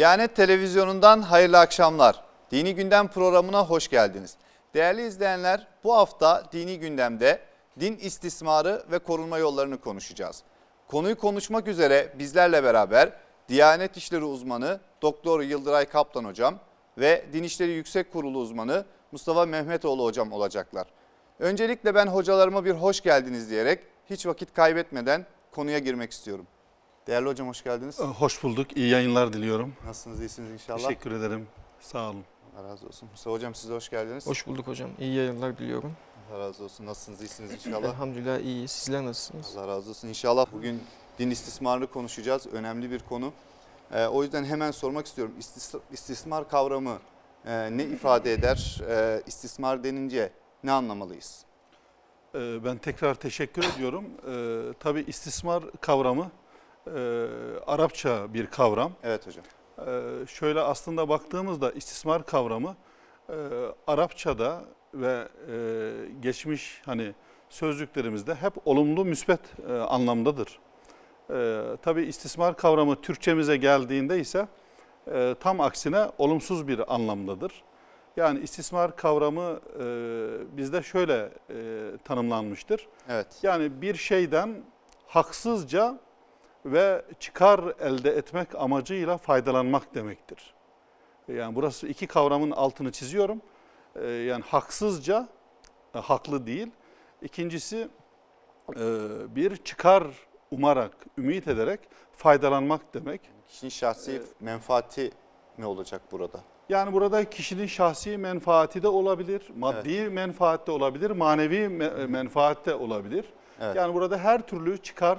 Diyanet Televizyonu'ndan hayırlı akşamlar. Dini Gündem programına hoş geldiniz. Değerli izleyenler bu hafta Dini Gündem'de din istismarı ve korunma yollarını konuşacağız. Konuyu konuşmak üzere bizlerle beraber Diyanet İşleri uzmanı Doktor Yıldıray Kaplan hocam ve Din İşleri Yüksek Kurulu uzmanı Mustafa Mehmetoğlu hocam olacaklar. Öncelikle ben hocalarıma bir hoş geldiniz diyerek hiç vakit kaybetmeden konuya girmek istiyorum. Değerli hocam hoş geldiniz. Ee, hoş bulduk. İyi yayınlar diliyorum. Nasılsınız? İyisiniz inşallah. Teşekkür ederim. Sağ olun. Allah razı olsun. Mustafa hocam siz de hoş geldiniz. Hoş bulduk hocam. İyi yayınlar diliyorum. Allah razı olsun. Nasılsınız? İyisiniz inşallah. Elhamdülillah iyi. Sizler nasılsınız? Allah razı olsun. İnşallah bugün din istismarını konuşacağız. Önemli bir konu. Ee, o yüzden hemen sormak istiyorum. İstismar kavramı e, ne ifade eder? E, istismar denince ne anlamalıyız? Ee, ben tekrar teşekkür ediyorum. Ee, tabii istismar kavramı e, Arapça bir kavram. Evet hocam. E, şöyle aslında baktığımızda istismar kavramı e, Arapçada ve e, geçmiş hani sözlüklerimizde hep olumlu müsbet e, anlamdadır. E, tabii istismar kavramı Türkçemize geldiğinde ise e, tam aksine olumsuz bir anlamdadır. Yani istismar kavramı e, bizde şöyle e, tanımlanmıştır. Evet. Yani bir şeyden haksızca ve çıkar elde etmek amacıyla faydalanmak demektir. Yani burası iki kavramın altını çiziyorum. Ee, yani haksızca e, haklı değil. İkincisi e, bir çıkar umarak, ümit ederek faydalanmak demek. Kişinin şahsi ee, menfaati ne olacak burada? Yani burada kişinin şahsi menfaati de olabilir, maddi evet. menfaat de olabilir, manevi menfaat de olabilir. Evet. Yani burada her türlü çıkar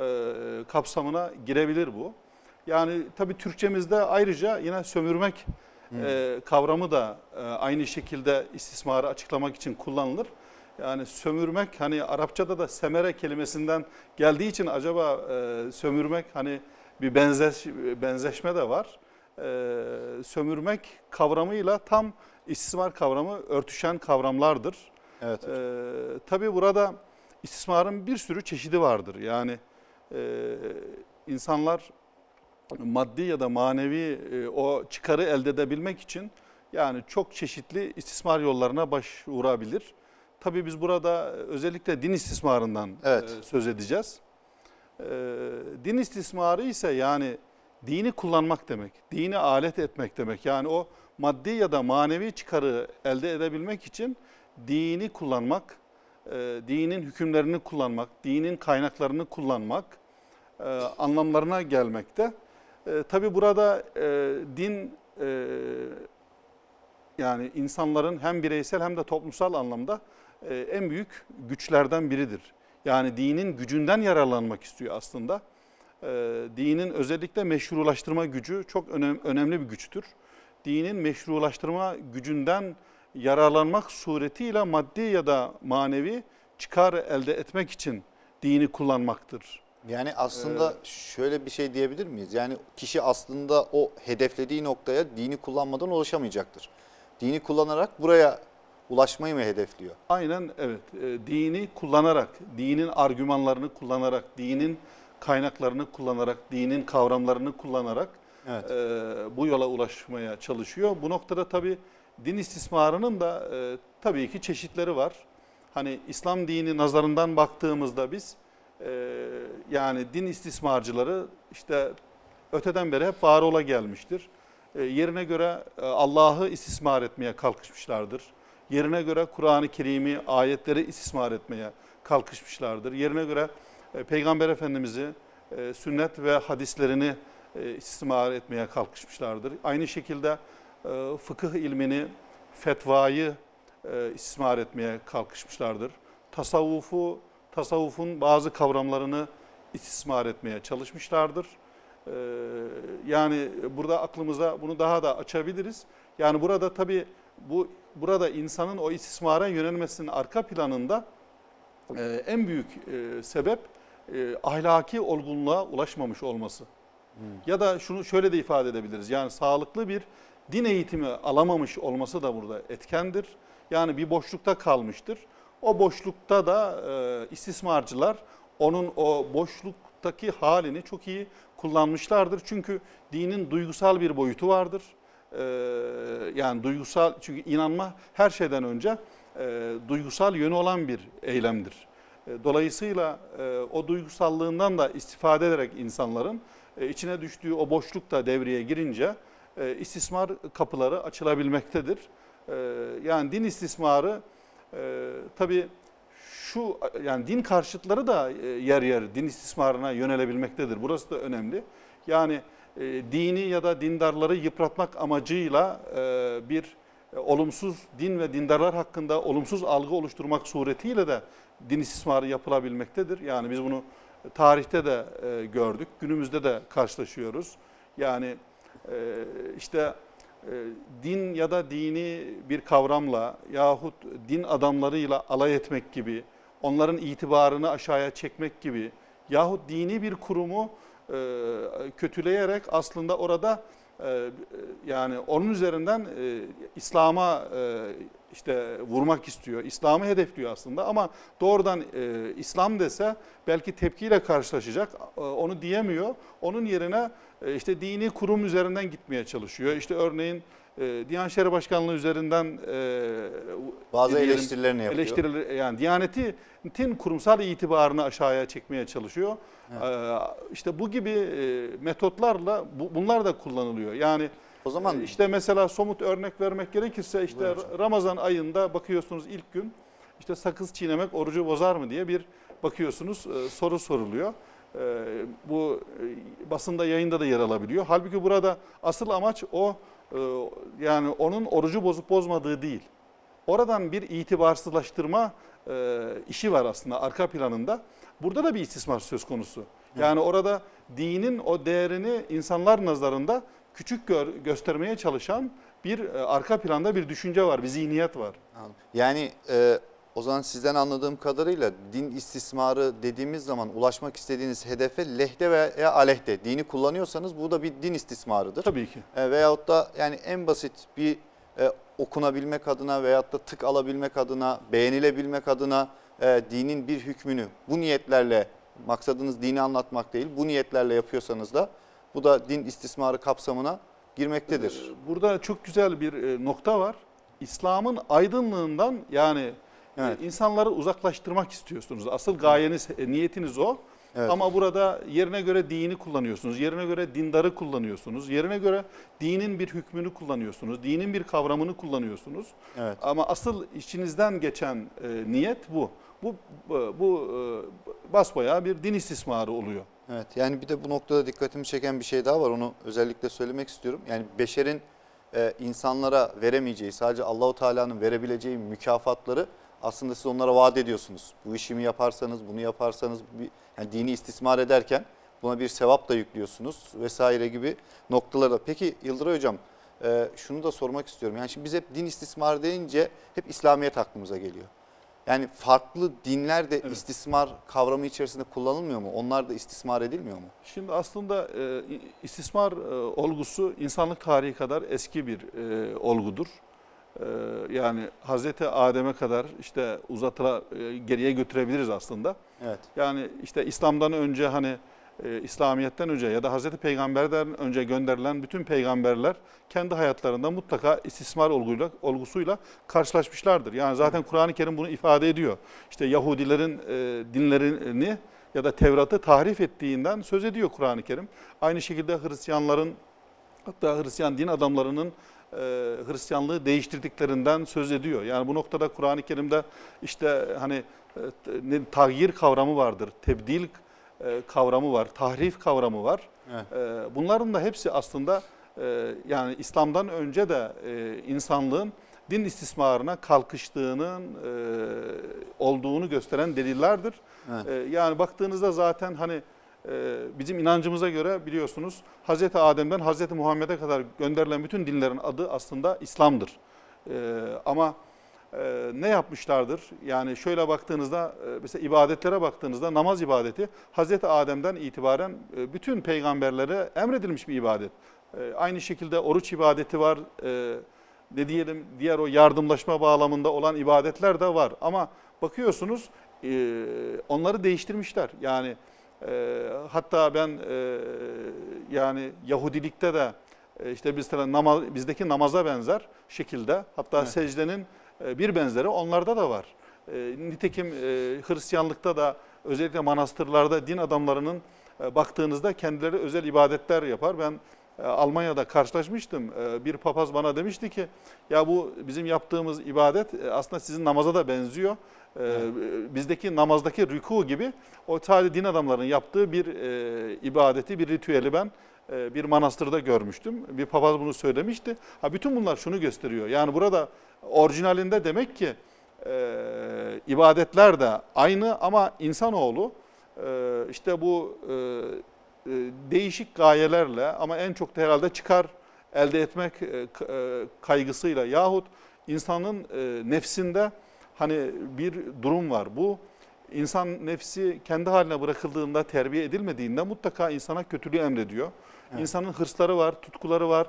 e, kapsamına girebilir bu. Yani tabii Türkçemizde ayrıca yine sömürmek e, hmm. e, kavramı da e, aynı şekilde istismarı açıklamak için kullanılır. Yani sömürmek hani Arapçada da semere kelimesinden geldiği için acaba e, sömürmek hani bir benzeş, benzeşme de var. E, sömürmek kavramıyla tam istismar kavramı örtüşen kavramlardır. Evet. E, tabii burada istismarın bir sürü çeşidi vardır. Yani e, insanlar maddi ya da manevi e, o çıkarı elde edebilmek için yani çok çeşitli istismar yollarına başvurabilir. Tabii biz burada e, özellikle din istismarından e, evet. e, söz edeceğiz. E, din istismarı ise yani dini kullanmak demek, dini alet etmek demek. Yani o maddi ya da manevi çıkarı elde edebilmek için dini kullanmak, e, dinin hükümlerini kullanmak, dinin kaynaklarını kullanmak, e, anlamlarına gelmekte. E, Tabi burada e, din yani insanların hem bireysel hem de toplumsal anlamda en büyük güçlerden biridir. Yani dinin gücünden yararlanmak istiyor aslında. Dinin özellikle meşrulaştırma gücü çok önemli bir güçtür. Dinin meşrulaştırma gücünden yararlanmak suretiyle maddi ya da manevi çıkar elde etmek için dini kullanmaktır. Yani aslında ee, şöyle bir şey diyebilir miyiz? Yani kişi aslında o hedeflediği noktaya dini kullanmadan ulaşamayacaktır. Dini kullanarak buraya ulaşmayı mı hedefliyor? Aynen evet. E, dini kullanarak, dinin argümanlarını kullanarak, dinin kaynaklarını kullanarak, dinin kavramlarını kullanarak evet. e, bu yola ulaşmaya çalışıyor. Bu noktada tabii din istismarının da e, tabii ki çeşitleri var. Hani İslam dini nazarından baktığımızda biz ee, yani din istismarcıları işte öteden beri hep var ola gelmiştir. Ee, yerine göre e, Allah'ı istismar etmeye kalkışmışlardır. Yerine göre Kur'an-ı Kerim'i, ayetleri istismar etmeye kalkışmışlardır. Yerine göre e, Peygamber Efendimiz'i, e, sünnet ve hadislerini istismar etmeye kalkışmışlardır. Aynı şekilde fıkıh ilmini, fetvayı istismar etmeye kalkışmışlardır. Tasavvufu tasavvufun bazı kavramlarını istismar etmeye çalışmışlardır. Ee, yani burada aklımıza bunu daha da açabiliriz. Yani burada tabi bu burada insanın o istismara yönelmesinin arka planında e, en büyük e, sebep e, ahlaki olgunluğa ulaşmamış olması. Hmm. Ya da şunu şöyle de ifade edebiliriz. Yani sağlıklı bir din eğitimi alamamış olması da burada etkendir. Yani bir boşlukta kalmıştır. O boşlukta da e, istismarcılar onun o boşluktaki halini çok iyi kullanmışlardır. Çünkü dinin duygusal bir boyutu vardır. E, yani duygusal çünkü inanma her şeyden önce e, duygusal yönü olan bir eylemdir. E, dolayısıyla e, o duygusallığından da istifade ederek insanların e, içine düştüğü o boşluk da devreye girince e, istismar kapıları açılabilmektedir. E, yani din istismarı e, tabii şu yani din karşıtları da e, yer yer din istismarına yönelebilmektedir. Burası da önemli. Yani e, dini ya da dindarları yıpratmak amacıyla e, bir e, olumsuz din ve dindarlar hakkında olumsuz algı oluşturmak suretiyle de din istismarı yapılabilmektedir. Yani biz bunu tarihte de e, gördük, günümüzde de karşılaşıyoruz. Yani e, işte ee, din ya da dini bir kavramla yahut din adamlarıyla alay etmek gibi, onların itibarını aşağıya çekmek gibi yahut dini bir kurumu e, kötüleyerek aslında orada e, yani onun üzerinden e, İslam'a işte vurmak istiyor. İslam'ı hedefliyor aslında ama doğrudan e, İslam dese belki tepkiyle karşılaşacak. E, onu diyemiyor. Onun yerine e, işte dini kurum üzerinden gitmeye çalışıyor. İşte örneğin e, Diyanet İşleri Başkanlığı üzerinden e, bazı diyelim, eleştirilerini yapıyor. Eleştiriler, yani Diyanet'in kurumsal itibarını aşağıya çekmeye çalışıyor. Evet. E, işte bu gibi e, metotlarla bu, bunlar da kullanılıyor. Yani o zaman e, işte mesela somut örnek vermek gerekirse işte Ramazan ayında bakıyorsunuz ilk gün işte sakız çiğnemek orucu bozar mı diye bir bakıyorsunuz e, soru soruluyor. E, bu basında yayında da yer alabiliyor. Halbuki burada asıl amaç o yani onun orucu bozup bozmadığı değil. Oradan bir itibarsızlaştırma işi var aslında arka planında. Burada da bir istismar söz konusu. Yani orada dinin o değerini insanlar nazarında küçük gör, göstermeye çalışan bir e, arka planda bir düşünce var, bir zihniyet var. Yani e, o zaman sizden anladığım kadarıyla din istismarı dediğimiz zaman ulaşmak istediğiniz hedefe lehde veya alehde, dini kullanıyorsanız bu da bir din istismarıdır. Tabii ki. E, veyahut da yani en basit bir e, okunabilmek adına veyahut da tık alabilmek adına, beğenilebilmek adına e, dinin bir hükmünü bu niyetlerle maksadınız dini anlatmak değil bu niyetlerle yapıyorsanız da bu da din istismarı kapsamına girmektedir. Ee, burada çok güzel bir e, nokta var. İslam'ın aydınlığından yani e, evet. insanları uzaklaştırmak istiyorsunuz. Asıl gayeniz, e, niyetiniz o. Evet. Ama burada yerine göre dini kullanıyorsunuz, yerine göre dindarı kullanıyorsunuz, yerine göre dinin bir hükmünü kullanıyorsunuz, dinin bir kavramını kullanıyorsunuz. Evet. Ama asıl içinizden geçen e, niyet bu. Bu bu e, basbayağı bir din istismarı oluyor. Evet yani bir de bu noktada dikkatimi çeken bir şey daha var onu özellikle söylemek istiyorum. Yani beşerin e, insanlara veremeyeceği sadece Allahu Teala'nın verebileceği mükafatları aslında siz onlara vaat ediyorsunuz. Bu işimi yaparsanız bunu yaparsanız bir, yani dini istismar ederken buna bir sevap da yüklüyorsunuz vesaire gibi noktalarda. Peki Yıldıray Hocam e, şunu da sormak istiyorum. Yani şimdi biz hep din istismar deyince hep İslamiyet aklımıza geliyor. Yani farklı dinler de evet. istismar kavramı içerisinde kullanılmıyor mu? Onlar da istismar edilmiyor mu? Şimdi aslında e, istismar e, olgusu insanlık tarihi kadar eski bir e, olgudur. E, yani Hazreti Adem'e kadar işte uzatıla e, geriye götürebiliriz aslında. Evet. Yani işte İslam'dan önce hani e, İslamiyet'ten önce ya da Hz. Peygamber'den önce gönderilen bütün peygamberler kendi hayatlarında mutlaka istismar olguyla, olgusuyla karşılaşmışlardır. Yani zaten Kur'an-ı Kerim bunu ifade ediyor. İşte Yahudilerin e, dinlerini ya da Tevrat'ı tahrif ettiğinden söz ediyor Kur'an-ı Kerim. Aynı şekilde Hristiyanların hatta Hristiyan din adamlarının e, Hristiyanlığı değiştirdiklerinden söz ediyor. Yani bu noktada Kur'an-ı Kerim'de işte e, hani e, tagir kavramı vardır, tebdil e, kavramı var, tahrif kavramı var. Evet. E, bunların da hepsi aslında e, yani İslam'dan önce de insanlığın din istismarına kalkıştığının olduğunu gösteren delillerdir. Evet. yani baktığınızda zaten hani bizim inancımıza göre biliyorsunuz Hazreti Adem'den Hazreti Muhammed'e kadar gönderilen bütün dinlerin adı aslında İslam'dır. E, ama e, ne yapmışlardır? Yani şöyle baktığınızda e, mesela ibadetlere baktığınızda namaz ibadeti Hazreti Adem'den itibaren e, bütün peygamberlere emredilmiş bir ibadet. E, aynı şekilde oruç ibadeti var. E, ne diyelim diğer o yardımlaşma bağlamında olan ibadetler de var. Ama bakıyorsunuz e, onları değiştirmişler. Yani e, hatta ben e, yani Yahudilikte de e, işte biz namaz, bizdeki namaza benzer şekilde hatta evet. secdenin e, bir benzeri onlarda da var. E, nitekim e, Hristiyanlıkta da özellikle manastırlarda din adamlarının baktığınızda kendileri özel ibadetler yapar. Ben Almanya'da karşılaşmıştım. Bir papaz bana demişti ki ya bu bizim yaptığımız ibadet aslında sizin namaza da benziyor. Bizdeki namazdaki rüku gibi o tali din adamlarının yaptığı bir ibadeti, bir ritüeli ben bir manastırda görmüştüm. Bir papaz bunu söylemişti. Ha bütün bunlar şunu gösteriyor. Yani burada Orijinalinde demek ki e, ibadetler de aynı ama insanoğlu e, işte bu e, e değişik gayelerle ama en çok da herhalde çıkar elde etmek e, e, kaygısıyla yahut insanın nefsinde hani bir durum var. Bu insan nefsi kendi haline bırakıldığında, terbiye edilmediğinde mutlaka insana kötülüğü emrediyor. Evet. İnsanın hırsları var, tutkuları var,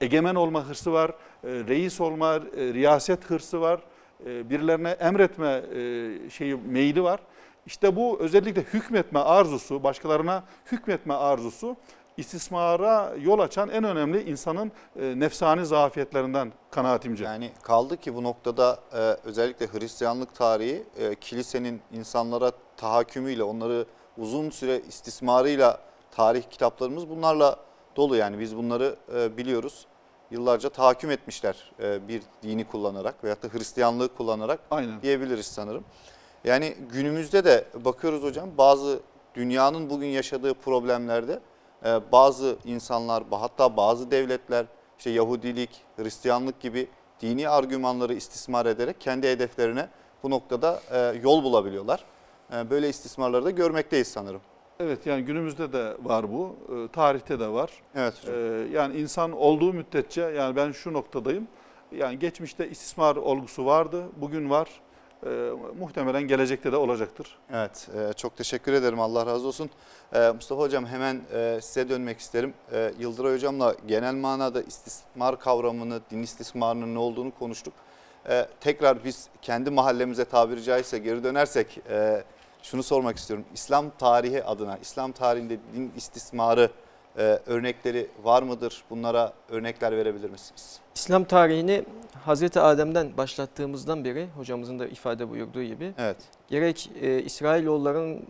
egemen olma hırsı var, e, reis olma, e, riyaset hırsı var, e, birilerine emretme şeyi meyli var. İşte bu özellikle hükmetme arzusu, başkalarına hükmetme arzusu istismara yol açan en önemli insanın nefsani zafiyetlerinden kanaatimce. Yani kaldı ki bu noktada özellikle Hristiyanlık tarihi kilisenin insanlara tahakkümüyle, onları uzun süre istismarıyla tarih kitaplarımız bunlarla dolu yani biz bunları biliyoruz yıllarca tahakküm etmişler e, bir dini kullanarak veyahut da Hristiyanlığı kullanarak Aynen. diyebiliriz sanırım. Yani günümüzde de bakıyoruz hocam bazı dünyanın bugün yaşadığı problemlerde e, bazı insanlar hatta bazı devletler işte Yahudilik, Hristiyanlık gibi dini argümanları istismar ederek kendi hedeflerine bu noktada e, yol bulabiliyorlar. böyle istismarları da görmekteyiz sanırım. Evet yani günümüzde de var bu. Ee, tarihte de var. Evet hocam. Ee, yani insan olduğu müddetçe yani ben şu noktadayım. Yani geçmişte istismar olgusu vardı. Bugün var. E, muhtemelen gelecekte de olacaktır. Evet e, çok teşekkür ederim Allah razı olsun. E, Mustafa Hocam hemen e, size dönmek isterim. E, Yıldıray Hocam'la genel manada istismar kavramını, din istismarının ne olduğunu konuştuk. E, tekrar biz kendi mahallemize tabiri caizse geri dönersek... E, şunu sormak istiyorum. İslam tarihi adına, İslam tarihinde din istismarı e, örnekleri var mıdır? Bunlara örnekler verebilir misiniz? İslam tarihini Hazreti Adem'den başlattığımızdan beri hocamızın da ifade buyurduğu gibi evet. gerek e, İsrailoğulların e,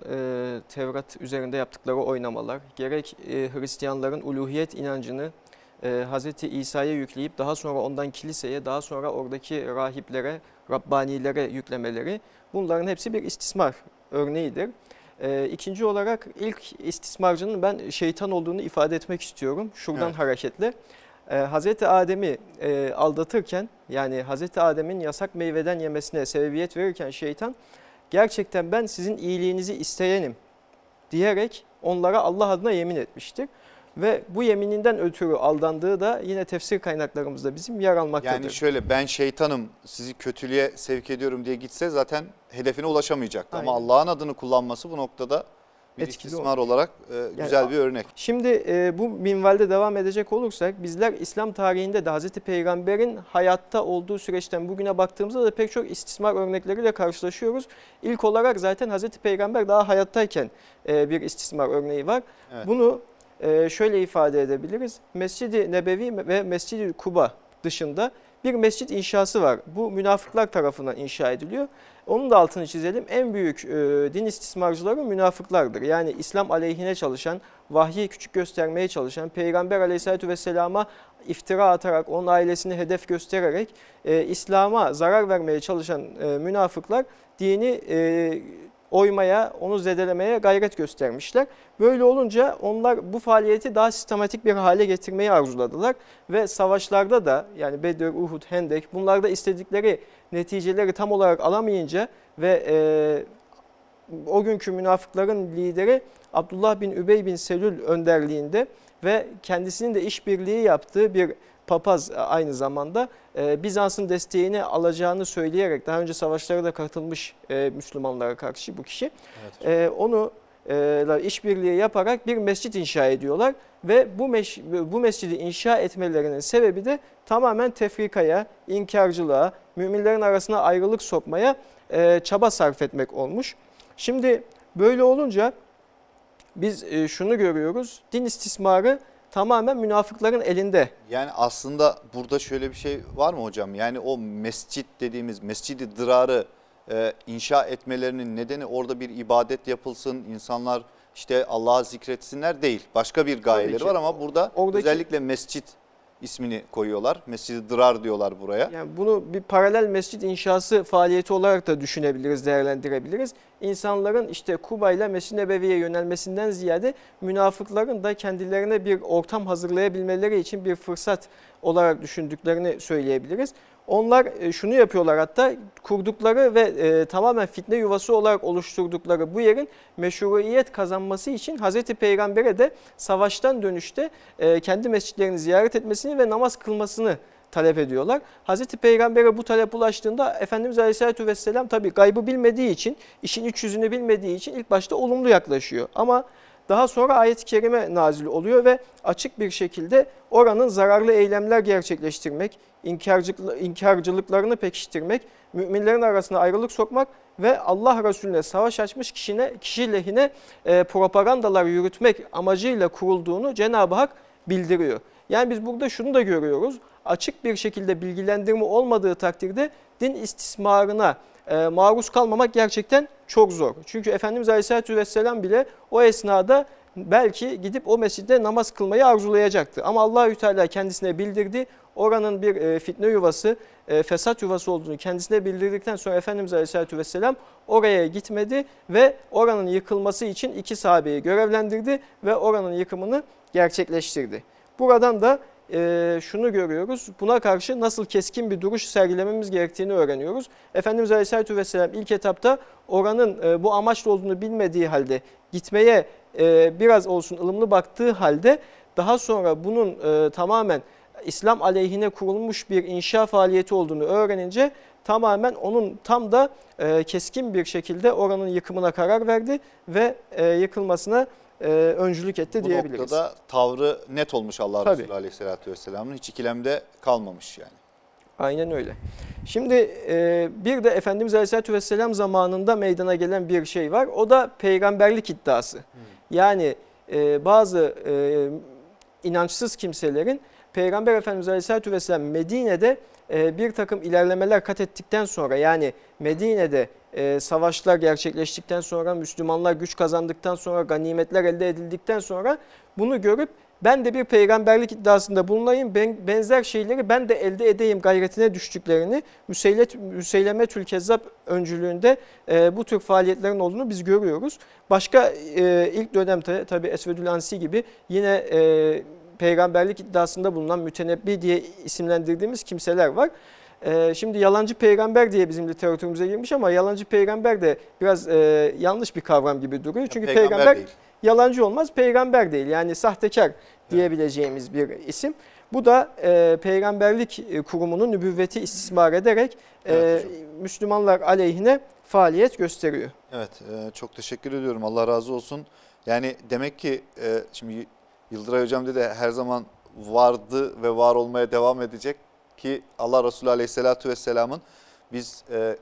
Tevrat üzerinde yaptıkları oynamalar, gerek e, Hristiyanların uluhiyet inancını e, Hz. İsa'ya yükleyip daha sonra ondan kiliseye, daha sonra oradaki rahiplere, Rabbanilere yüklemeleri bunların hepsi bir istismar örneğidir. E, ikinci olarak ilk istismarcının ben şeytan olduğunu ifade etmek istiyorum. Şuradan evet. hareketle. E, Hazreti Adem'i e, aldatırken yani Hazreti Adem'in yasak meyveden yemesine sebebiyet verirken şeytan gerçekten ben sizin iyiliğinizi isteyenim diyerek onlara Allah adına yemin etmiştir ve bu yemininden ötürü aldandığı da yine tefsir kaynaklarımızda bizim yer almaktadır. Yani şöyle ben şeytanım sizi kötülüğe sevk ediyorum diye gitse zaten hedefine ulaşamayacak. Ama Allah'ın adını kullanması bu noktada bir Etkili istismar olur. olarak e, yani, güzel bir örnek. Şimdi e, bu minvalde devam edecek olursak bizler İslam tarihinde de Hazreti Peygamber'in hayatta olduğu süreçten bugüne baktığımızda da pek çok istismar örnekleriyle karşılaşıyoruz. İlk olarak zaten Hazreti Peygamber daha hayattayken e, bir istismar örneği var. Evet. Bunu ee, şöyle ifade edebiliriz. Mescidi Nebevi ve Mescidi Kuba dışında bir mescit inşası var. Bu münafıklar tarafından inşa ediliyor. Onun da altını çizelim. En büyük e, din istismarcıları münafıklardır. Yani İslam aleyhine çalışan, vahyi küçük göstermeye çalışan, Peygamber aleyhissalatü vesselama iftira atarak, onun ailesini hedef göstererek e, İslam'a zarar vermeye çalışan e, münafıklar dini e, oymaya, onu zedelemeye gayret göstermişler. Böyle olunca onlar bu faaliyeti daha sistematik bir hale getirmeyi arzuladılar ve savaşlarda da yani Bedir, Uhud, Hendek bunlarda istedikleri neticeleri tam olarak alamayınca ve e, o günkü münafıkların lideri Abdullah bin Übey bin Selül önderliğinde ve kendisinin de işbirliği yaptığı bir papaz e, aynı zamanda e, Bizans'ın desteğini alacağını söyleyerek daha önce savaşlara da katılmış e, Müslümanlara karşı bu kişi. Evet. Onu işbirliği yaparak bir mescit inşa ediyorlar ve bu mes bu mescidi inşa etmelerinin sebebi de tamamen tefrikaya, inkarcılığa, müminlerin arasına ayrılık sokmaya çaba sarf etmek olmuş. Şimdi böyle olunca biz şunu görüyoruz. Din istismarı tamamen münafıkların elinde. Yani aslında burada şöyle bir şey var mı hocam? Yani o mescit dediğimiz mescidi dırarı e, inşa etmelerinin nedeni orada bir ibadet yapılsın, insanlar işte Allah'a zikretsinler değil. Başka bir gayeleri var ama burada oradaki, özellikle mescit ismini koyuyorlar. Mescid-i Dırar diyorlar buraya. Yani bunu bir paralel mescid inşası faaliyeti olarak da düşünebiliriz, değerlendirebiliriz. İnsanların işte Kuba ile Mescid-i Nebevi'ye yönelmesinden ziyade münafıkların da kendilerine bir ortam hazırlayabilmeleri için bir fırsat olarak düşündüklerini söyleyebiliriz. Onlar e, şunu yapıyorlar hatta kurdukları ve e, tamamen fitne yuvası olarak oluşturdukları bu yerin meşruiyet kazanması için Hazreti Peygamber'e de savaştan dönüşte e, kendi mescitlerini ziyaret etmesini ve namaz kılmasını talep ediyorlar. Hazreti Peygamber'e bu talep ulaştığında Efendimiz Aleyhisselatü Vesselam tabi gaybı bilmediği için, işin iç yüzünü bilmediği için ilk başta olumlu yaklaşıyor. Ama daha sonra ayet-i kerime nazil oluyor ve açık bir şekilde oranın zararlı eylemler gerçekleştirmek, inkarcılıklarını pekiştirmek, müminlerin arasına ayrılık sokmak ve Allah Resulüne savaş açmış kişine, kişi lehine e, propagandalar yürütmek amacıyla kurulduğunu Cenab-ı Hak bildiriyor. Yani biz burada şunu da görüyoruz. Açık bir şekilde bilgilendirme olmadığı takdirde din istismarına, e, maruz kalmamak gerçekten çok zor. Çünkü Efendimiz Aleyhisselatü Vesselam bile o esnada belki gidip o mescitte namaz kılmayı arzulayacaktı. Ama Allahü Teala kendisine bildirdi. Oranın bir e, fitne yuvası, e, fesat yuvası olduğunu kendisine bildirdikten sonra Efendimiz Aleyhisselatü Vesselam oraya gitmedi ve oranın yıkılması için iki sahabeyi görevlendirdi ve oranın yıkımını gerçekleştirdi. Buradan da e, şunu görüyoruz. Buna karşı nasıl keskin bir duruş sergilememiz gerektiğini öğreniyoruz. Efendimiz Aleyhisselatü Vesselam ilk etapta oranın e, bu amaçlı olduğunu bilmediği halde gitmeye e, biraz olsun ılımlı baktığı halde daha sonra bunun e, tamamen İslam aleyhine kurulmuş bir inşa faaliyeti olduğunu öğrenince tamamen onun tam da e, keskin bir şekilde oranın yıkımına karar verdi ve e, yıkılmasına e, öncülük etti Bu diyebiliriz. Bu noktada tavrı net olmuş Allah Tabii. Resulü Aleyhisselatü Vesselam'ın hiç ikilemde kalmamış yani. Aynen öyle. Şimdi e, bir de Efendimiz Aleyhisselatü Vesselam zamanında meydana gelen bir şey var. O da peygamberlik iddiası. Hmm. Yani e, bazı e, inançsız kimselerin Peygamber Efendimiz Aleyhisselatü Vesselam Medine'de e, bir takım ilerlemeler kat ettikten sonra yani Medine'de e, savaşlar gerçekleştikten sonra, Müslümanlar güç kazandıktan sonra, ganimetler elde edildikten sonra bunu görüp ben de bir peygamberlik iddiasında bulunayım, ben, benzer şeyleri ben de elde edeyim gayretine düştüklerini Müseylet, Müseyleme Tülkezzap öncülüğünde e, bu tür faaliyetlerin olduğunu biz görüyoruz. Başka e, ilk dönemde tabi Esvedül Ansi gibi yine e, peygamberlik iddiasında bulunan mütenebbi diye isimlendirdiğimiz kimseler var. Ee, şimdi yalancı peygamber diye bizim literatürümüze girmiş ama yalancı peygamber de biraz e, yanlış bir kavram gibi duruyor. Çünkü peygamber, peygamber değil. yalancı olmaz, peygamber değil. Yani sahtekar diyebileceğimiz bir isim. Bu da e, peygamberlik e, kurumunun nübüvveti istismar ederek e, evet, hocam. Müslümanlar aleyhine faaliyet gösteriyor. Evet e, çok teşekkür ediyorum Allah razı olsun. Yani demek ki e, şimdi Yıldıray Hocam dedi her zaman vardı ve var olmaya devam edecek ki Allah Resulü Aleyhisselatü Vesselam'ın biz e,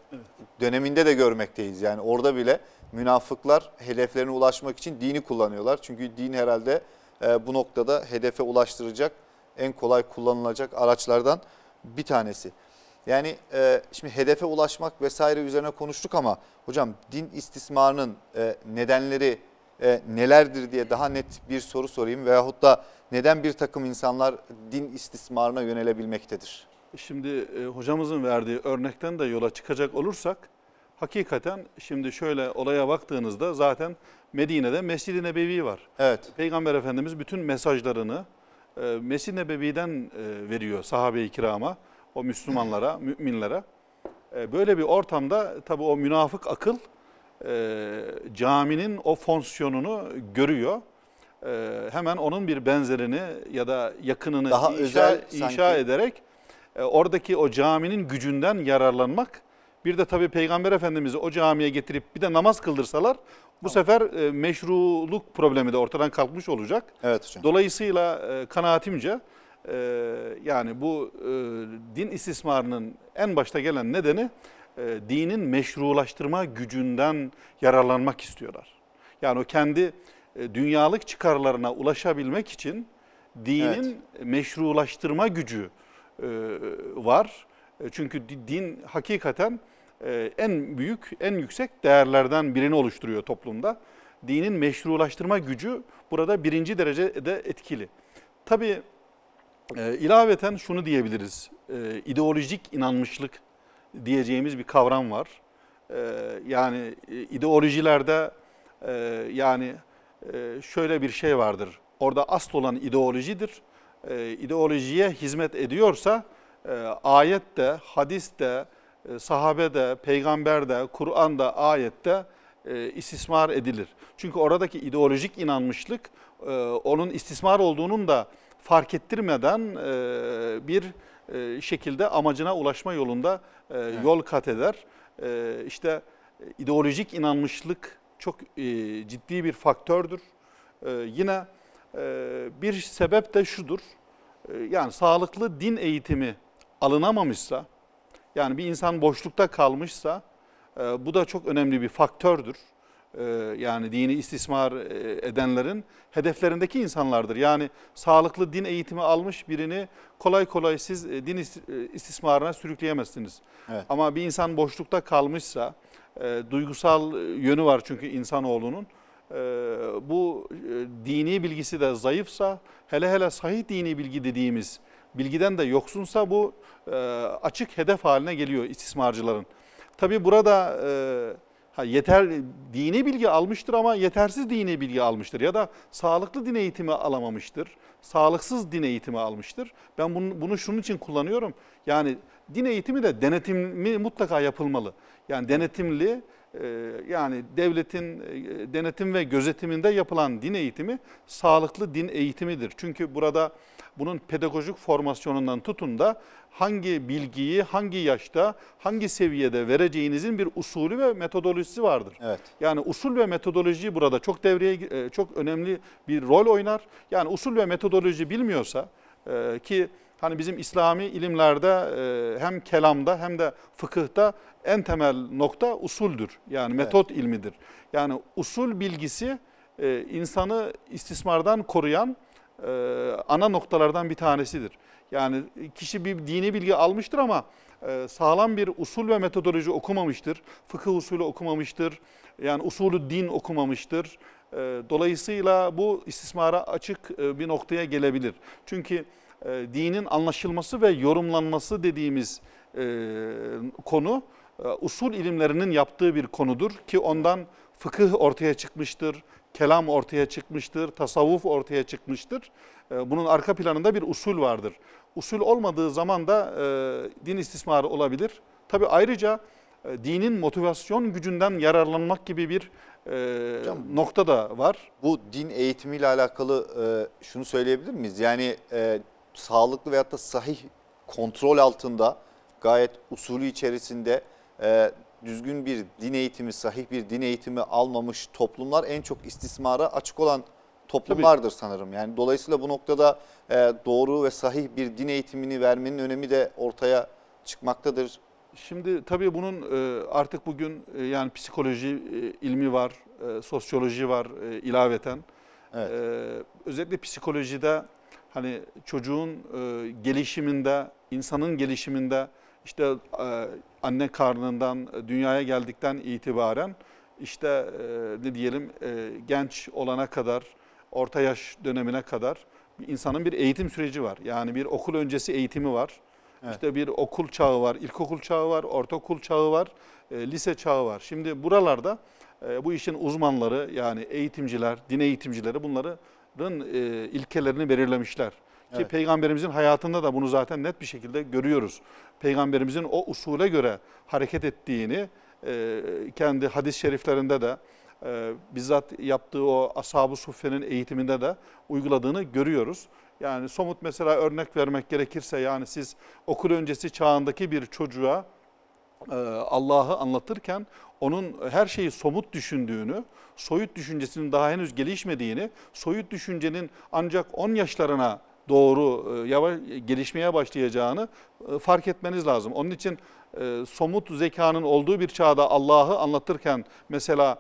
döneminde de görmekteyiz. Yani orada bile münafıklar hedeflerine ulaşmak için dini kullanıyorlar. Çünkü din herhalde e, bu noktada hedefe ulaştıracak en kolay kullanılacak araçlardan bir tanesi. Yani e, şimdi hedefe ulaşmak vesaire üzerine konuştuk ama hocam din istismarının e, nedenleri e, nelerdir diye daha net bir soru sorayım veyahut da neden bir takım insanlar din istismarına yönelebilmektedir? şimdi e, hocamızın verdiği örnekten de yola çıkacak olursak hakikaten şimdi şöyle olaya baktığınızda zaten Medine'de Mescid-i Nebevi var. Evet. Peygamber Efendimiz bütün mesajlarını e, Mescid-i Nebevi'den e, veriyor sahabe-i kirama, o Müslümanlara, müminlere. E, böyle bir ortamda tabii o münafık akıl e, caminin o fonksiyonunu görüyor. E, hemen onun bir benzerini ya da yakınını Daha inşa, özel inşa ederek e, oradaki o caminin gücünden yararlanmak. Bir de tabii Peygamber Efendimiz'i o camiye getirip bir de namaz kıldırsalar bu tamam. sefer e, meşruluk problemi de ortadan kalkmış olacak. Evet hocam. Dolayısıyla e, kanaatimce yani bu din istismarının en başta gelen nedeni dinin meşrulaştırma gücünden yararlanmak istiyorlar. Yani o kendi dünyalık çıkarlarına ulaşabilmek için dinin evet. meşrulaştırma gücü e, var. E, çünkü din hakikaten e, en büyük, en yüksek değerlerden birini oluşturuyor toplumda. Dinin meşrulaştırma gücü burada birinci derecede etkili. Tabii ilaveten şunu diyebiliriz. ideolojik inanmışlık diyeceğimiz bir kavram var. Yani ideolojilerde yani şöyle bir şey vardır. Orada asıl olan ideolojidir e, ideolojiye hizmet ediyorsa e, ayette, hadiste, e, sahabede, peygamberde, Kur'an'da, ayette e, istismar edilir. Çünkü oradaki ideolojik inanmışlık e, onun istismar olduğunun da fark ettirmeden e, bir e, şekilde amacına ulaşma yolunda e, evet. yol kat eder. E, işte ideolojik inanmışlık çok e, ciddi bir faktördür. E, yine ee, bir sebep de şudur. Ee, yani sağlıklı din eğitimi alınamamışsa, yani bir insan boşlukta kalmışsa e, bu da çok önemli bir faktördür. Ee, yani dini istismar e, edenlerin hedeflerindeki insanlardır. Yani sağlıklı din eğitimi almış birini kolay kolay siz e, din istismarına sürükleyemezsiniz. Evet. Ama bir insan boşlukta kalmışsa, duygusal yönü var çünkü insanoğlunun. Ee, bu e, dini bilgisi de zayıfsa, hele hele sahih dini bilgi dediğimiz bilgiden de yoksunsa bu e, açık hedef haline geliyor istismarcıların. Tabi burada e, yeter dini bilgi almıştır ama yetersiz dini bilgi almıştır ya da sağlıklı din eğitimi alamamıştır. Sağlıksız din eğitimi almıştır. Ben bunu, bunu şunun için kullanıyorum. Yani din eğitimi de denetimi mutlaka yapılmalı. Yani denetimli ee, yani devletin e, denetim ve gözetiminde yapılan din eğitimi sağlıklı din eğitimidir. Çünkü burada bunun pedagojik formasyonundan tutun da hangi bilgiyi hangi yaşta hangi seviyede vereceğinizin bir usulü ve metodolojisi vardır. Evet. Yani usul ve metodoloji burada çok devreye e, çok önemli bir rol oynar. Yani usul ve metodoloji bilmiyorsa e, ki Hani bizim İslami ilimlerde e, hem kelamda hem de fıkıhta en temel nokta usuldür. Yani metot evet. ilmidir. Yani usul bilgisi e, insanı istismardan koruyan e, ana noktalardan bir tanesidir. Yani kişi bir dini bilgi almıştır ama sağlam bir usul ve metodoloji okumamıştır. Fıkıh usulü okumamıştır. Yani usulü din okumamıştır. Dolayısıyla bu istismara açık bir noktaya gelebilir. Çünkü e, dinin anlaşılması ve yorumlanması dediğimiz e, konu e, usul ilimlerinin yaptığı bir konudur ki ondan fıkıh ortaya çıkmıştır, kelam ortaya çıkmıştır, tasavvuf ortaya çıkmıştır. E, bunun arka planında bir usul vardır. Usul olmadığı zaman da e, din istismarı olabilir. Tabi ayrıca e, dinin motivasyon gücünden yararlanmak gibi bir e, Hocam, nokta da var. Bu din eğitimiyle alakalı e, şunu söyleyebilir miyiz? Yani e, sağlıklı veyahut da sahih kontrol altında gayet usulü içerisinde e, düzgün bir din eğitimi, sahih bir din eğitimi almamış toplumlar en çok istismara açık olan toplumlardır Tabii. sanırım. Yani dolayısıyla bu noktada e, doğru ve sahih bir din eğitimini vermenin önemi de ortaya çıkmaktadır. Şimdi tabii bunun e, artık bugün e, yani psikoloji e, ilmi var, sosyoloji var ilaveten. Evet. Özellikle psikolojide hani çocuğun e, gelişiminde, insanın gelişiminde işte e, anne karnından dünyaya geldikten itibaren işte e, ne diyelim e, genç olana kadar, orta yaş dönemine kadar insanın bir eğitim süreci var. Yani bir okul öncesi eğitimi var. Evet. İşte bir okul çağı var, ilkokul çağı var, ortaokul çağı var, e, lise çağı var. Şimdi buralarda e, bu işin uzmanları yani eğitimciler, din eğitimcileri bunları ahlakın e, ilkelerini belirlemişler. Evet. Ki peygamberimizin hayatında da bunu zaten net bir şekilde görüyoruz. Peygamberimizin o usule göre hareket ettiğini e, kendi hadis-i şeriflerinde de e, bizzat yaptığı o ashab-ı suffenin eğitiminde de uyguladığını görüyoruz. Yani somut mesela örnek vermek gerekirse yani siz okul öncesi çağındaki bir çocuğa e, Allah'ı anlatırken onun her şeyi somut düşündüğünü, soyut düşüncesinin daha henüz gelişmediğini, soyut düşüncenin ancak 10 yaşlarına doğru e, yavaş gelişmeye başlayacağını e, fark etmeniz lazım. Onun için somut zekanın olduğu bir çağda Allah'ı anlatırken mesela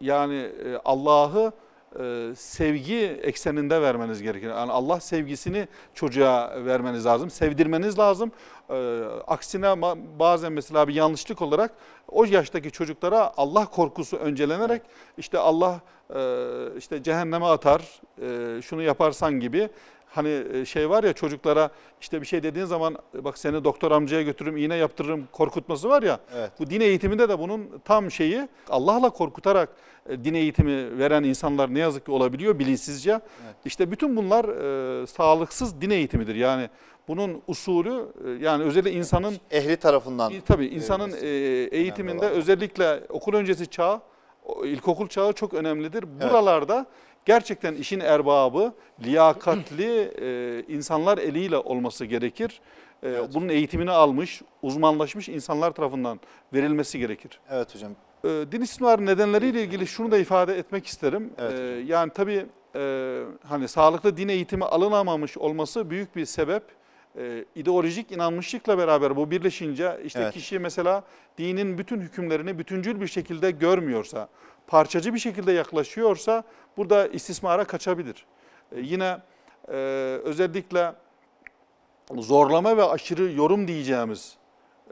yani Allah'ı e, sevgi ekseninde vermeniz gerekir. Yani Allah sevgisini çocuğa vermeniz lazım, sevdirmeniz lazım. E, aksine bazen mesela bir yanlışlık olarak o yaştaki çocuklara Allah korkusu öncelenerek işte Allah e, işte cehenneme atar, e, şunu yaparsan gibi hani e, şey var ya çocuklara işte bir şey dediğin zaman e, bak seni doktor amcaya götürürüm iğne yaptırırım korkutması var ya. Evet. Bu din eğitiminde de bunun tam şeyi Allah'la korkutarak e, din eğitimi veren insanlar ne yazık ki olabiliyor bilinçsizce. Evet. İşte bütün bunlar e, sağlıksız din eğitimidir. Yani bunun usulü yani özellikle insanın ehli tarafından. Tabii insanın e, eğitiminde özellikle okul öncesi çağ ilkokul çağı çok önemlidir. Buralarda evet Gerçekten işin erbabı liyakatli e, insanlar eliyle olması gerekir. E, evet. Bunun eğitimini almış, uzmanlaşmış insanlar tarafından verilmesi gerekir. Evet hocam. E, din istismarı nedenleriyle ilgili şunu da ifade etmek isterim. Evet, e, yani tabii e, hani sağlıklı din eğitimi alınamamış olması büyük bir sebep e, ideolojik inanmışlıkla beraber bu birleşince işte evet. kişi mesela dinin bütün hükümlerini bütüncül bir şekilde görmüyorsa, parçacı bir şekilde yaklaşıyorsa burada istismara kaçabilir. E, yine e, özellikle zorlama ve aşırı yorum diyeceğimiz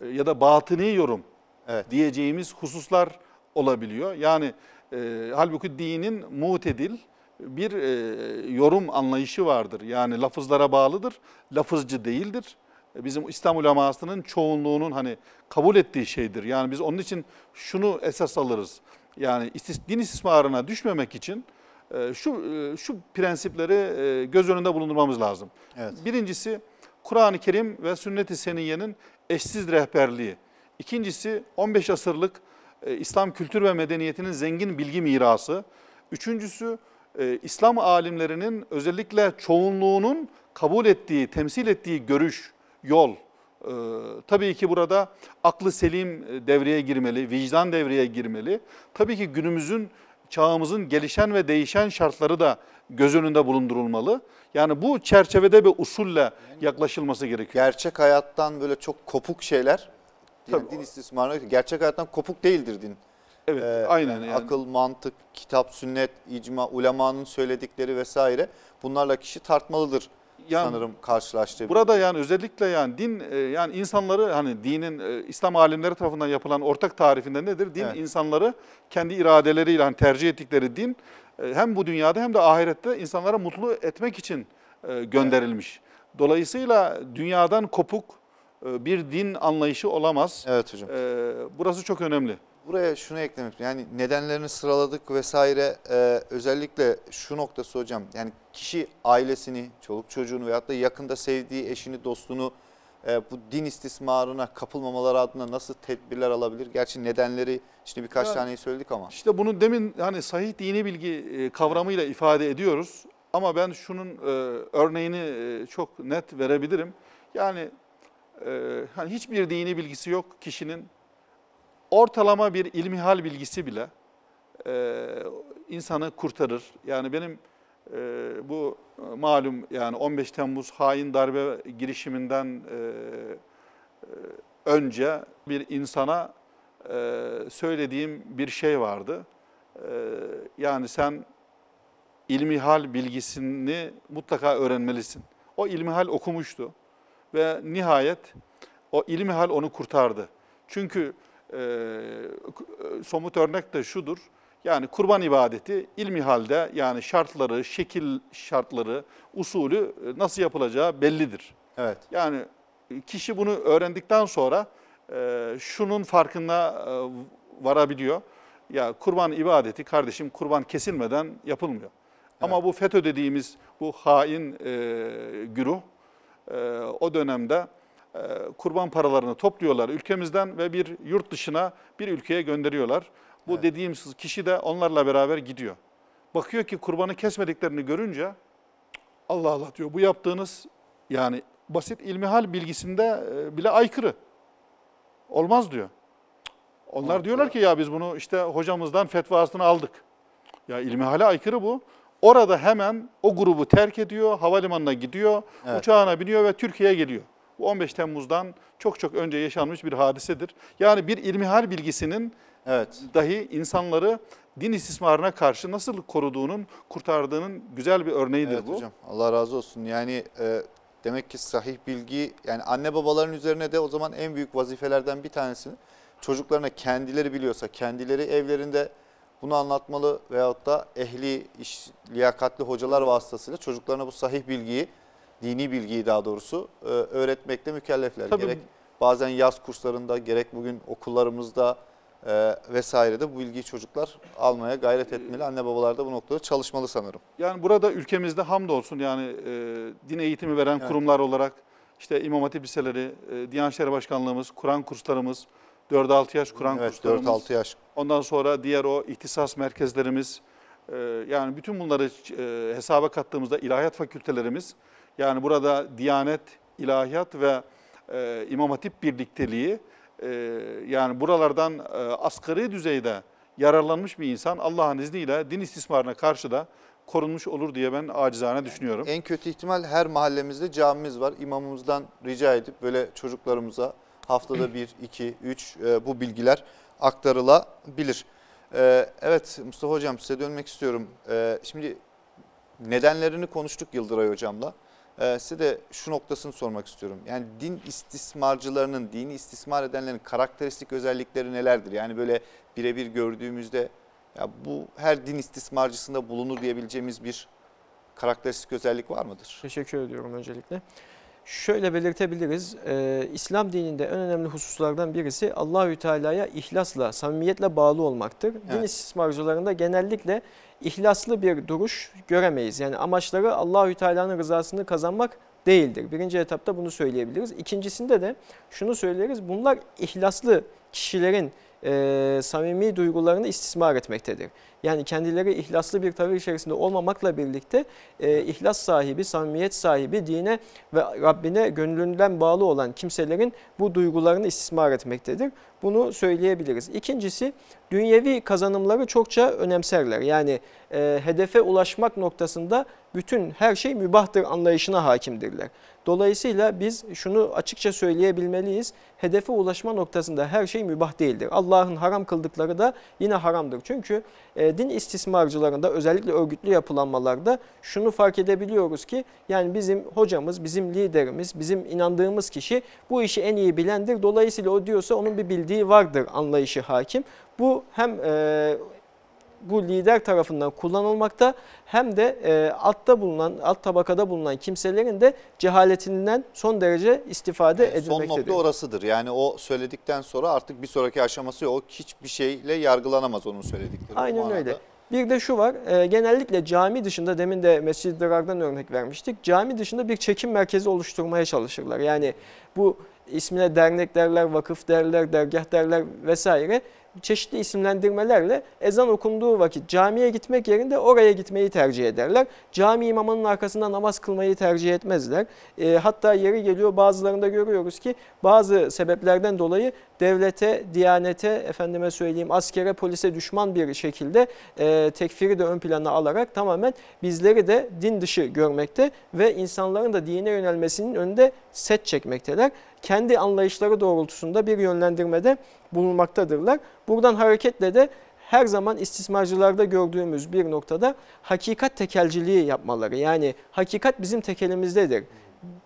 e, ya da batıni yorum evet. diyeceğimiz hususlar olabiliyor. Yani halbuki dinin mutedil bir yorum anlayışı vardır. Yani lafızlara bağlıdır, lafızcı değildir bizim İslam ulemasının çoğunluğunun hani kabul ettiği şeydir. Yani biz onun için şunu esas alırız. Yani din istismarına düşmemek için ee, şu e, şu prensipleri e, göz önünde bulundurmamız lazım. Evet. Birincisi Kur'an-ı Kerim ve Sünnet-i Seniyye'nin eşsiz rehberliği. İkincisi 15 asırlık e, İslam kültür ve medeniyetinin zengin bilgi mirası. Üçüncüsü İslam alimlerinin özellikle çoğunluğunun kabul ettiği, temsil ettiği görüş, yol. tabii ki burada aklı selim devreye girmeli, vicdan devreye girmeli. Tabii ki günümüzün çağımızın gelişen ve değişen şartları da göz önünde bulundurulmalı. Yani bu çerçevede bir usulle yaklaşılması gerekiyor. Gerçek hayattan böyle çok kopuk şeyler, yani Tabii. din istismarına gerçek hayattan kopuk değildir din. Evet, ee, aynen. Yani. Akıl, mantık, kitap, sünnet, icma, ulemanın söyledikleri vesaire bunlarla kişi tartmalıdır yani, sanırım karşılaştı. Burada yani özellikle yani din e, yani insanları hani dinin e, İslam alimleri tarafından yapılan ortak tarifinde nedir? Din evet. insanları kendi iradeleriyle hani tercih ettikleri din e, hem bu dünyada hem de ahirette insanlara mutlu etmek için gönderilmiş. Evet. Dolayısıyla dünyadan kopuk bir din anlayışı olamaz. Evet hocam. Burası çok önemli buraya şunu eklemek yani nedenlerini sıraladık vesaire e, özellikle şu noktası hocam yani kişi ailesini, çoluk çocuğunu veyahut da yakında sevdiği eşini, dostunu e, bu din istismarına kapılmamaları adına nasıl tedbirler alabilir? Gerçi nedenleri şimdi birkaç yani, taneyi söyledik ama. İşte bunu demin hani sahih dini bilgi e, kavramıyla ifade ediyoruz ama ben şunun e, örneğini e, çok net verebilirim. Yani e, hani hiçbir dini bilgisi yok kişinin ortalama bir ilmihal bilgisi bile e, insanı kurtarır. Yani benim e, bu e, malum yani 15 Temmuz hain darbe girişiminden e, e, önce bir insana e, söylediğim bir şey vardı. E, yani sen ilmihal bilgisini mutlaka öğrenmelisin. O ilmihal okumuştu ve nihayet o ilmihal onu kurtardı. Çünkü ee, e, somut örnek de şudur. Yani kurban ibadeti ilmi halde yani şartları, şekil şartları, usulü e, nasıl yapılacağı bellidir. Evet. Yani kişi bunu öğrendikten sonra e, şunun farkına e, varabiliyor. Ya kurban ibadeti kardeşim kurban kesilmeden yapılmıyor. Ama bu FETÖ dediğimiz bu hain e, güruh e, o dönemde e, kurban paralarını topluyorlar ülkemizden ve bir yurt dışına bir ülkeye gönderiyorlar. Bu evet. dediğim kişi de onlarla beraber gidiyor. Bakıyor ki kurbanı kesmediklerini görünce Allah Allah diyor bu yaptığınız yani basit ilmihal bilgisinde e, bile aykırı. Olmaz diyor. Onlar evet. diyorlar ki ya biz bunu işte hocamızdan fetvasını aldık. Ya ilmihale aykırı bu. Orada hemen o grubu terk ediyor, havalimanına gidiyor, evet. uçağına biniyor ve Türkiye'ye geliyor. Bu 15 Temmuz'dan çok çok önce yaşanmış bir hadisedir. Yani bir ilmihal bilgisinin evet. dahi insanları din istismarına karşı nasıl koruduğunun, kurtardığının güzel bir örneğidir evet, bu. hocam Allah razı olsun. Yani e, demek ki sahih bilgi yani anne babaların üzerine de o zaman en büyük vazifelerden bir tanesini çocuklarına kendileri biliyorsa kendileri evlerinde bunu anlatmalı veyahut da ehli, iş, liyakatli hocalar vasıtasıyla çocuklarına bu sahih bilgiyi dini bilgiyi daha doğrusu e, öğretmekle mükellefler. Tabii. Gerek bazen yaz kurslarında gerek bugün okullarımızda e, vesairede bu bilgiyi çocuklar almaya gayret etmeli. Anne babalar da bu noktada çalışmalı sanırım. Yani burada ülkemizde hamdolsun yani e, din eğitimi veren evet. kurumlar olarak işte İmam Hatip Liseleri, e, Diyanet İşleri Başkanlığımız, Kur'an kurslarımız, 4-6 yaş Kur'an evet, kurslarımız. 4-6 yaş. Ondan sonra diğer o ihtisas merkezlerimiz, e, yani bütün bunları e, hesaba kattığımızda ilahiyat fakültelerimiz yani burada Diyanet, ilahiyat ve e, İmam Hatip birlikteliği e, yani buralardan e, asgari düzeyde yararlanmış bir insan Allah'ın izniyle din istismarına karşı da korunmuş olur diye ben acizane düşünüyorum. En kötü ihtimal her mahallemizde camimiz var. İmamımızdan rica edip böyle çocuklarımıza haftada 1, 2, 3 bu bilgiler aktarılabilir. E, evet Mustafa Hocam size dönmek istiyorum. E, şimdi nedenlerini konuştuk Yıldıray Hocam'la. Ee, size de şu noktasını sormak istiyorum. Yani din istismarcılarının, dini istismar edenlerin karakteristik özellikleri nelerdir? Yani böyle birebir gördüğümüzde ya bu her din istismarcısında bulunur diyebileceğimiz bir karakteristik özellik var mıdır? Teşekkür ediyorum öncelikle. Şöyle belirtebiliriz. Ee, İslam dininde en önemli hususlardan birisi Allahü Teala'ya ihlasla, samimiyetle bağlı olmaktır. Evet. Din istismarcılarında genellikle ihlaslı bir duruş göremeyiz. Yani amaçları Allahü Teala'nın rızasını kazanmak değildir. Birinci etapta bunu söyleyebiliriz. İkincisinde de şunu söyleriz. Bunlar ihlaslı kişilerin e, samimi duygularını istismar etmektedir. Yani kendileri ihlaslı bir tavır içerisinde olmamakla birlikte e, ihlas sahibi, samimiyet sahibi, dine ve Rabbine gönlünden bağlı olan kimselerin bu duygularını istismar etmektedir. Bunu söyleyebiliriz. İkincisi dünyevi kazanımları çokça önemserler. Yani e, hedefe ulaşmak noktasında bütün her şey mübahtır anlayışına hakimdirler. Dolayısıyla biz şunu açıkça söyleyebilmeliyiz. Hedefe ulaşma noktasında her şey mübah değildir. Allah'ın haram kıldıkları da yine haramdır. Çünkü e, din istismarcılarında özellikle örgütlü yapılanmalarda şunu fark edebiliyoruz ki yani bizim hocamız, bizim liderimiz, bizim inandığımız kişi bu işi en iyi bilendir. Dolayısıyla o diyorsa onun bir bildiği vardır anlayışı hakim. Bu hem e, bu lider tarafından kullanılmakta hem de e, altta bulunan, alt tabakada bulunan kimselerin de cehaletinden son derece istifade yani edilmektedir. Son nokta orasıdır. Yani o söyledikten sonra artık bir sonraki aşaması yok. Hiçbir şeyle yargılanamaz onun söyledikleri. Aynen öyle. Bir de şu var, e, genellikle cami dışında, demin de Mescid-i Dirar'dan örnek vermiştik, cami dışında bir çekim merkezi oluşturmaya çalışırlar. Yani bu ismine dernek derler, vakıf derler, dergah derler vesaire çeşitli isimlendirmelerle ezan okunduğu vakit camiye gitmek yerinde oraya gitmeyi tercih ederler. Cami imamının arkasında namaz kılmayı tercih etmezler. E, hatta yeri geliyor bazılarında görüyoruz ki bazı sebeplerden dolayı devlete, diyanete, efendime söyleyeyim askere, polise düşman bir şekilde e, tekfiri de ön plana alarak tamamen bizleri de din dışı görmekte ve insanların da dine yönelmesinin önünde set çekmekteler. Kendi anlayışları doğrultusunda bir yönlendirmede bulunmaktadırlar. Buradan hareketle de her zaman istismarcılarda gördüğümüz bir noktada hakikat tekelciliği yapmaları. Yani hakikat bizim tekelimizdedir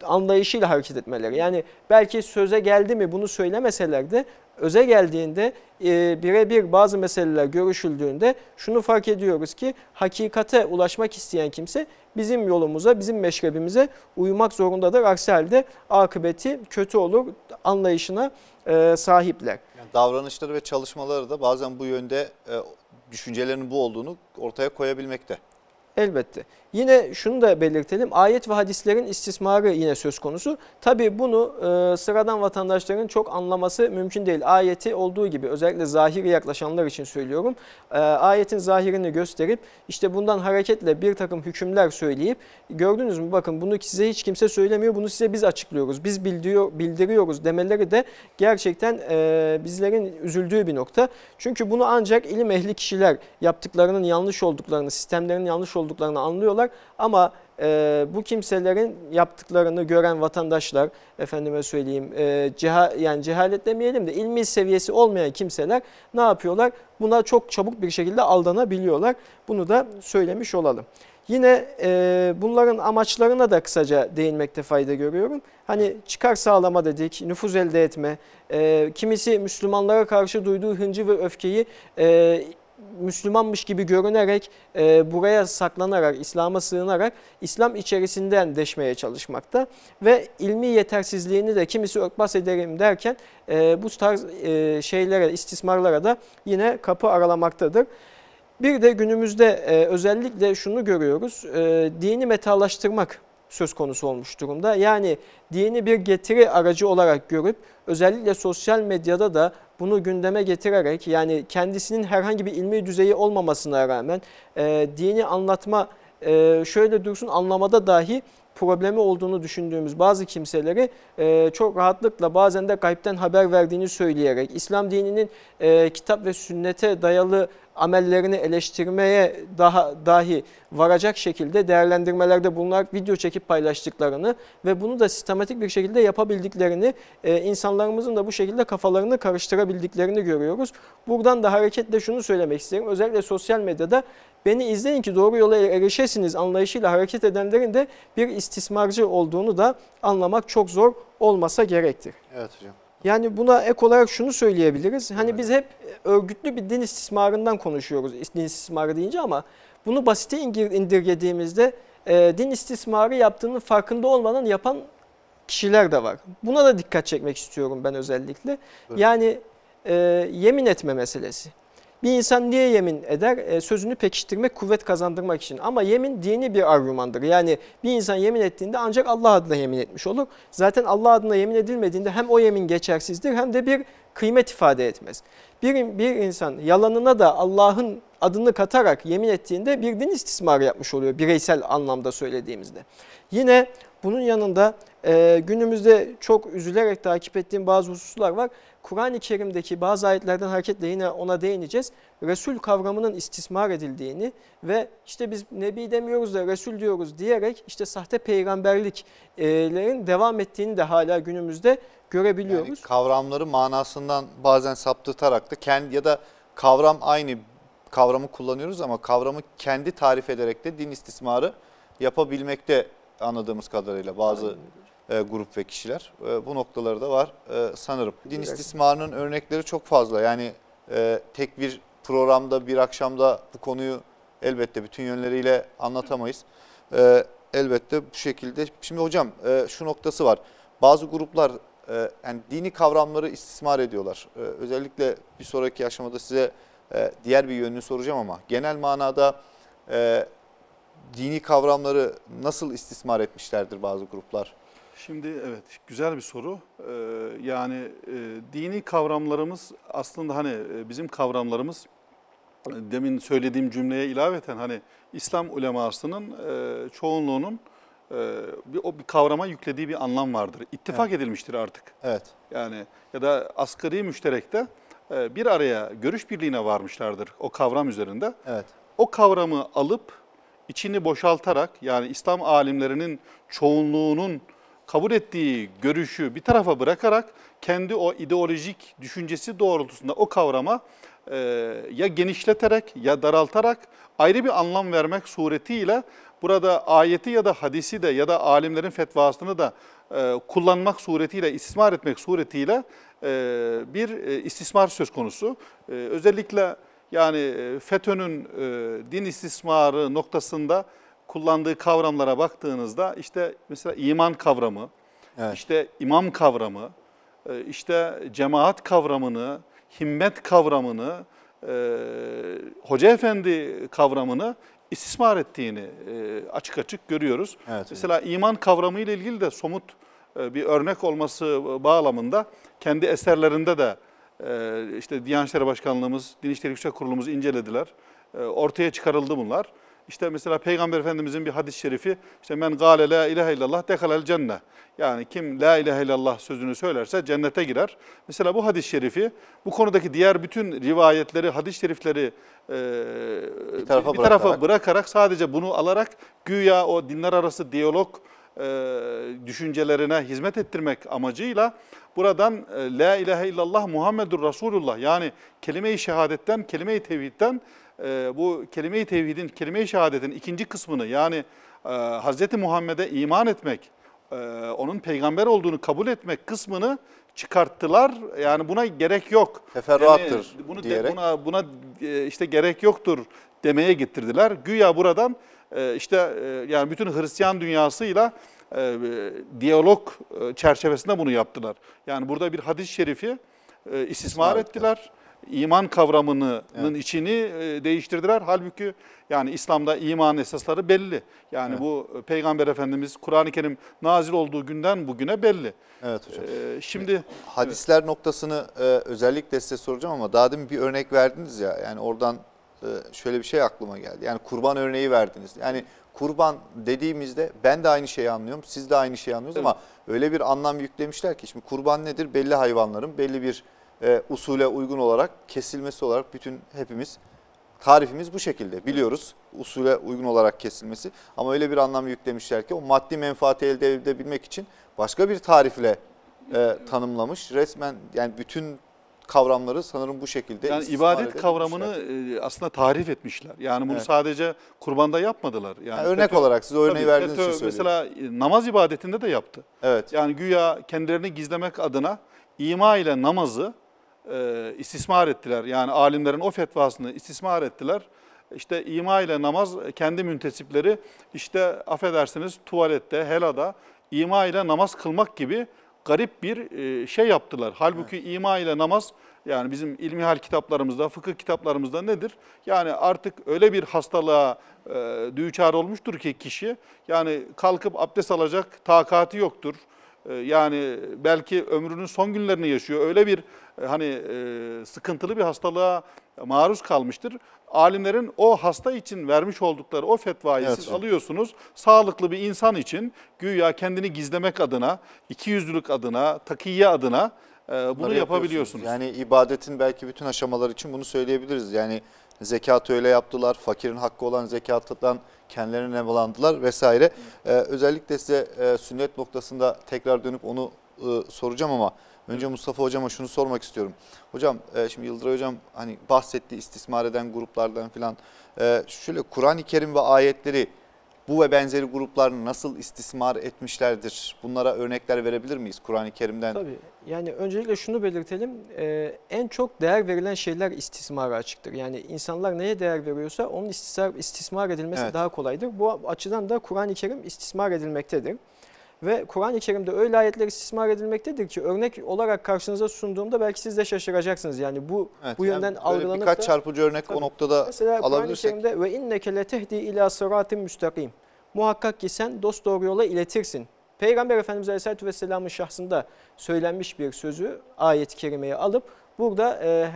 anlayışıyla hareket etmeleri. Yani belki söze geldi mi bunu söylemeselerdi öze geldiğinde e, birebir bazı meseleler görüşüldüğünde şunu fark ediyoruz ki hakikate ulaşmak isteyen kimse bizim yolumuza, bizim meşrebimize uymak zorundadır. Aksi halde akıbeti kötü olur anlayışına e, sahipler. Yani davranışları ve çalışmaları da bazen bu yönde e, düşüncelerinin bu olduğunu ortaya koyabilmekte. Elbette. Yine şunu da belirtelim. Ayet ve hadislerin istismarı yine söz konusu. Tabi bunu e, sıradan vatandaşların çok anlaması mümkün değil. Ayeti olduğu gibi özellikle zahiri yaklaşanlar için söylüyorum. E, ayetin zahirini gösterip işte bundan hareketle bir takım hükümler söyleyip gördünüz mü bakın bunu size hiç kimse söylemiyor. Bunu size biz açıklıyoruz. Biz bildiriyor, bildiriyoruz demeleri de gerçekten e, bizlerin üzüldüğü bir nokta. Çünkü bunu ancak ilim ehli kişiler yaptıklarının yanlış olduklarını, sistemlerin yanlış olduklarını anlıyorlar yapıyorlar. Ama e, bu kimselerin yaptıklarını gören vatandaşlar, efendime söyleyeyim, e, ceha, yani cehalet demeyelim de ilmi seviyesi olmayan kimseler ne yapıyorlar? Buna çok çabuk bir şekilde aldanabiliyorlar. Bunu da söylemiş olalım. Yine e, bunların amaçlarına da kısaca değinmekte fayda görüyorum. Hani çıkar sağlama dedik, nüfuz elde etme, e, kimisi Müslümanlara karşı duyduğu hıncı ve öfkeyi e, Müslümanmış gibi görünerek e, buraya saklanarak, İslam'a sığınarak İslam içerisinden deşmeye çalışmakta. Ve ilmi yetersizliğini de kimisi örtbas ederim derken e, bu tarz e, şeylere, istismarlara da yine kapı aralamaktadır. Bir de günümüzde e, özellikle şunu görüyoruz, e, dini metalaştırmak söz konusu olmuş durumda. Yani dini bir getiri aracı olarak görüp özellikle sosyal medyada da bunu gündeme getirerek yani kendisinin herhangi bir ilmi düzeyi olmamasına rağmen e, dini anlatma e, şöyle dursun anlamada dahi problemi olduğunu düşündüğümüz bazı kimseleri e, çok rahatlıkla bazen de gaybden haber verdiğini söyleyerek İslam dininin e, kitap ve sünnete dayalı amellerini eleştirmeye daha dahi varacak şekilde değerlendirmelerde bulunarak video çekip paylaştıklarını ve bunu da sistematik bir şekilde yapabildiklerini, e, insanlarımızın da bu şekilde kafalarını karıştırabildiklerini görüyoruz. Buradan da hareketle şunu söylemek isterim. Özellikle sosyal medyada beni izleyin ki doğru yola er-, erişesiniz anlayışıyla hareket edenlerin de bir istismarcı olduğunu da anlamak çok zor olmasa gerektir. Evet hocam. Yani buna ek olarak şunu söyleyebiliriz. Hani evet. biz hep örgütlü bir din istismarından konuşuyoruz din istismarı deyince ama bunu basite indirgediğimizde e, din istismarı yaptığının farkında olmadan yapan kişiler de var. Buna da dikkat çekmek istiyorum ben özellikle. Evet. Yani e, yemin etme meselesi. Bir insan niye yemin eder? E, sözünü pekiştirmek, kuvvet kazandırmak için. Ama yemin dini bir argümandır. Yani bir insan yemin ettiğinde ancak Allah adına yemin etmiş olur. Zaten Allah adına yemin edilmediğinde hem o yemin geçersizdir hem de bir kıymet ifade etmez. Bir, bir insan yalanına da Allah'ın adını katarak yemin ettiğinde bir din istismarı yapmış oluyor bireysel anlamda söylediğimizde. Yine bunun yanında e, günümüzde çok üzülerek takip ettiğim bazı hususlar var. Kur'an-ı Kerim'deki bazı ayetlerden hareketle yine ona değineceğiz. Resul kavramının istismar edildiğini ve işte biz Nebi demiyoruz da Resul diyoruz diyerek işte sahte peygamberliklerin devam ettiğini de hala günümüzde görebiliyoruz. Yani kavramları manasından bazen saptırtarak da kendi ya da kavram aynı kavramı kullanıyoruz ama kavramı kendi tarif ederek de din istismarı yapabilmekte anladığımız kadarıyla bazı Aynen e, grup ve kişiler. E, bu noktaları da var e, sanırım. Din istismarının örnekleri çok fazla. Yani tek bir programda bir akşamda bu konuyu elbette bütün yönleriyle anlatamayız. elbette bu şekilde. Şimdi hocam şu noktası var. Bazı gruplar yani dini kavramları istismar ediyorlar. özellikle bir sonraki aşamada size diğer bir yönünü soracağım ama genel manada dini kavramları nasıl istismar etmişlerdir bazı gruplar? Şimdi evet güzel bir soru. Ee, yani e, dini kavramlarımız aslında hani e, bizim kavramlarımız demin söylediğim cümleye ilaveten hani İslam ulemasının e, çoğunluğunun e, bir, o bir kavrama yüklediği bir anlam vardır. İttifak evet. edilmiştir artık. Evet. Yani ya da asgari müşterekte e, bir araya görüş birliğine varmışlardır o kavram üzerinde. Evet. O kavramı alıp içini boşaltarak yani İslam alimlerinin çoğunluğunun kabul ettiği görüşü bir tarafa bırakarak kendi o ideolojik düşüncesi doğrultusunda o kavrama e, ya genişleterek ya daraltarak ayrı bir anlam vermek suretiyle burada ayeti ya da hadisi de ya da alimlerin fetvasını da e, kullanmak suretiyle, istismar etmek suretiyle e, bir e, istismar söz konusu. E, özellikle yani e, FETÖ'nün e, din istismarı noktasında kullandığı kavramlara baktığınızda işte mesela iman kavramı, evet. işte imam kavramı, e, işte cemaat kavramını, himmet kavramını, e, hoca efendi kavramını istismar ettiğini e, açık açık görüyoruz. Evet, mesela evet. iman kavramı ile ilgili de somut bir örnek olması bağlamında kendi eserlerinde de işte Diyanet İşleri Başkanlığımız, Din İşleri Yüksek Kurulumuz incelediler. Ortaya çıkarıldı bunlar. İşte mesela Peygamber Efendimizin bir hadis-i şerifi işte men gale la ilahe illallah dekalel cennet. Yani kim la ilahe illallah sözünü söylerse cennete girer. Mesela bu hadis-i şerifi bu konudaki diğer bütün rivayetleri, hadis-i şerifleri e, bir tarafa, bir, tarafa bırakarak. bırakarak sadece bunu alarak güya o dinler arası diyalog e, düşüncelerine hizmet ettirmek amacıyla buradan e, La ilahe illallah Muhammedur Resulullah yani kelime-i şehadetten, kelime-i tevhidden e, bu kelime-i tevhidin, kelime-i şehadetin ikinci kısmını yani e, Hz. Muhammed'e iman etmek, e, onun peygamber olduğunu kabul etmek kısmını çıkarttılar. Yani buna gerek yok. Teferruattır yani bunu diyerek. De, buna, buna e, işte gerek yoktur demeye getirdiler. Güya buradan e, işte e, yani bütün Hristiyan dünyasıyla diyalog çerçevesinde bunu yaptılar. Yani burada bir hadis-i şerifi istismar, istismar ettiler. ettiler iman kavramının evet. içini e, değiştirdiler. Halbuki yani İslam'da iman esasları belli. Yani evet. bu e, Peygamber Efendimiz Kur'an-ı Kerim nazil olduğu günden bugüne belli. Evet hocam. Ee, şimdi hadisler evet. noktasını e, özellikle size soracağım ama daha demin bir örnek verdiniz ya. Yani oradan şöyle bir şey aklıma geldi. Yani kurban örneği verdiniz. Yani kurban dediğimizde ben de aynı şeyi anlıyorum, siz de aynı şeyi anlıyorsunuz evet. ama öyle bir anlam yüklemişler ki şimdi kurban nedir? Belli hayvanların belli bir e, usule uygun olarak kesilmesi olarak bütün hepimiz tarifimiz bu şekilde biliyoruz usule uygun olarak kesilmesi ama öyle bir anlam yüklemişler ki o maddi menfaati elde edebilmek için başka bir tarifle e, tanımlamış resmen yani bütün kavramları sanırım bu şekilde yani ibadet kavramını e, aslında tarif etmişler. Yani bunu evet. sadece kurbanda yapmadılar. Yani, yani örnek FETÖ, olarak siz örneği verdiğiniz FETÖ, için Mesela e, namaz ibadetinde de yaptı. Evet. Yani güya kendilerini gizlemek adına ima ile namazı e, istismar ettiler. Yani alimlerin o fetvasını istismar ettiler. İşte ima ile namaz e, kendi müntesipleri işte affedersiniz tuvalette, helada ima ile namaz kılmak gibi garip bir e, şey yaptılar. Halbuki evet. ima ile namaz yani bizim ilmihal kitaplarımızda, fıkıh kitaplarımızda nedir? Yani artık öyle bir hastalığa e, düçar olmuştur ki kişi yani kalkıp abdest alacak takati yoktur. Ee, yani belki ömrünün son günlerini yaşıyor. Öyle bir e, hani e, sıkıntılı bir hastalığa maruz kalmıştır. Alimlerin o hasta için vermiş oldukları o fetvayı evet, siz alıyorsunuz. Sağlıklı bir insan için güya kendini gizlemek adına, ikiyüzlülük adına, takiye adına e, bunu yapabiliyorsunuz. Yani ibadetin belki bütün aşamaları için bunu söyleyebiliriz. Yani Zekatı öyle yaptılar. Fakirin hakkı olan zekatından kendilerine nemalandılar vesaire. Ee, özellikle size e, sünnet noktasında tekrar dönüp onu e, soracağım ama önce Mustafa hocama şunu sormak istiyorum. Hocam e, şimdi Yıldıray hocam hani bahsetti istismar eden gruplardan filan. E, şöyle Kur'an-ı Kerim ve ayetleri bu ve benzeri gruplar nasıl istismar etmişlerdir? Bunlara örnekler verebilir miyiz Kur'an-ı Kerim'den? Tabii yani öncelikle şunu belirtelim ee, en çok değer verilen şeyler istismara açıktır. Yani insanlar neye değer veriyorsa onun istismar, istismar edilmesi evet. daha kolaydır. Bu açıdan da Kur'an-ı Kerim istismar edilmektedir. Ve Kur'an-ı Kerim'de öyle ayetler istismar edilmektedir ki örnek olarak karşınıza sunduğumda belki siz de şaşıracaksınız. Yani bu evet, bu yönden yani algılanıp birkaç da... çarpıcı örnek tabii, o noktada mesela alabilirsek. Mesela Kur'an-ı Kerim'de ve inneke letehdi ila sıratin müstakim. Muhakkak ki sen dost doğru yola iletirsin. Peygamber Efendimiz Aleyhisselatü Vesselam'ın şahsında söylenmiş bir sözü ayet-i kerimeye alıp burada e,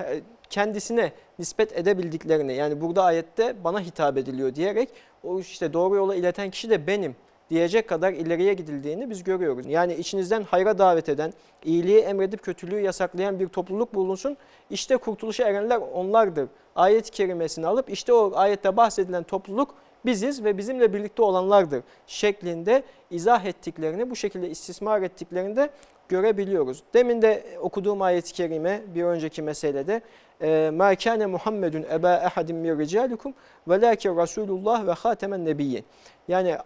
kendisine nispet edebildiklerini yani burada ayette bana hitap ediliyor diyerek o işte doğru yola ileten kişi de benim diyecek kadar ileriye gidildiğini biz görüyoruz. Yani içinizden hayra davet eden, iyiliği emredip kötülüğü yasaklayan bir topluluk bulunsun. İşte kurtuluşa erenler onlardır. Ayet-i kerimesini alıp işte o ayette bahsedilen topluluk biziz ve bizimle birlikte olanlardır şeklinde izah ettiklerini, bu şekilde istismar ettiklerini de görebiliyoruz. Demin de okuduğum ayet-i kerime bir önceki meselede مَا كَانَ مُحَمَّدٌ اَبَا اَحَدٍ مِنْ رِجَالِكُمْ وَلَاكِ رَسُولُ اللّٰهِ وَخَاتَمَ النَّبِيِّينَ Yani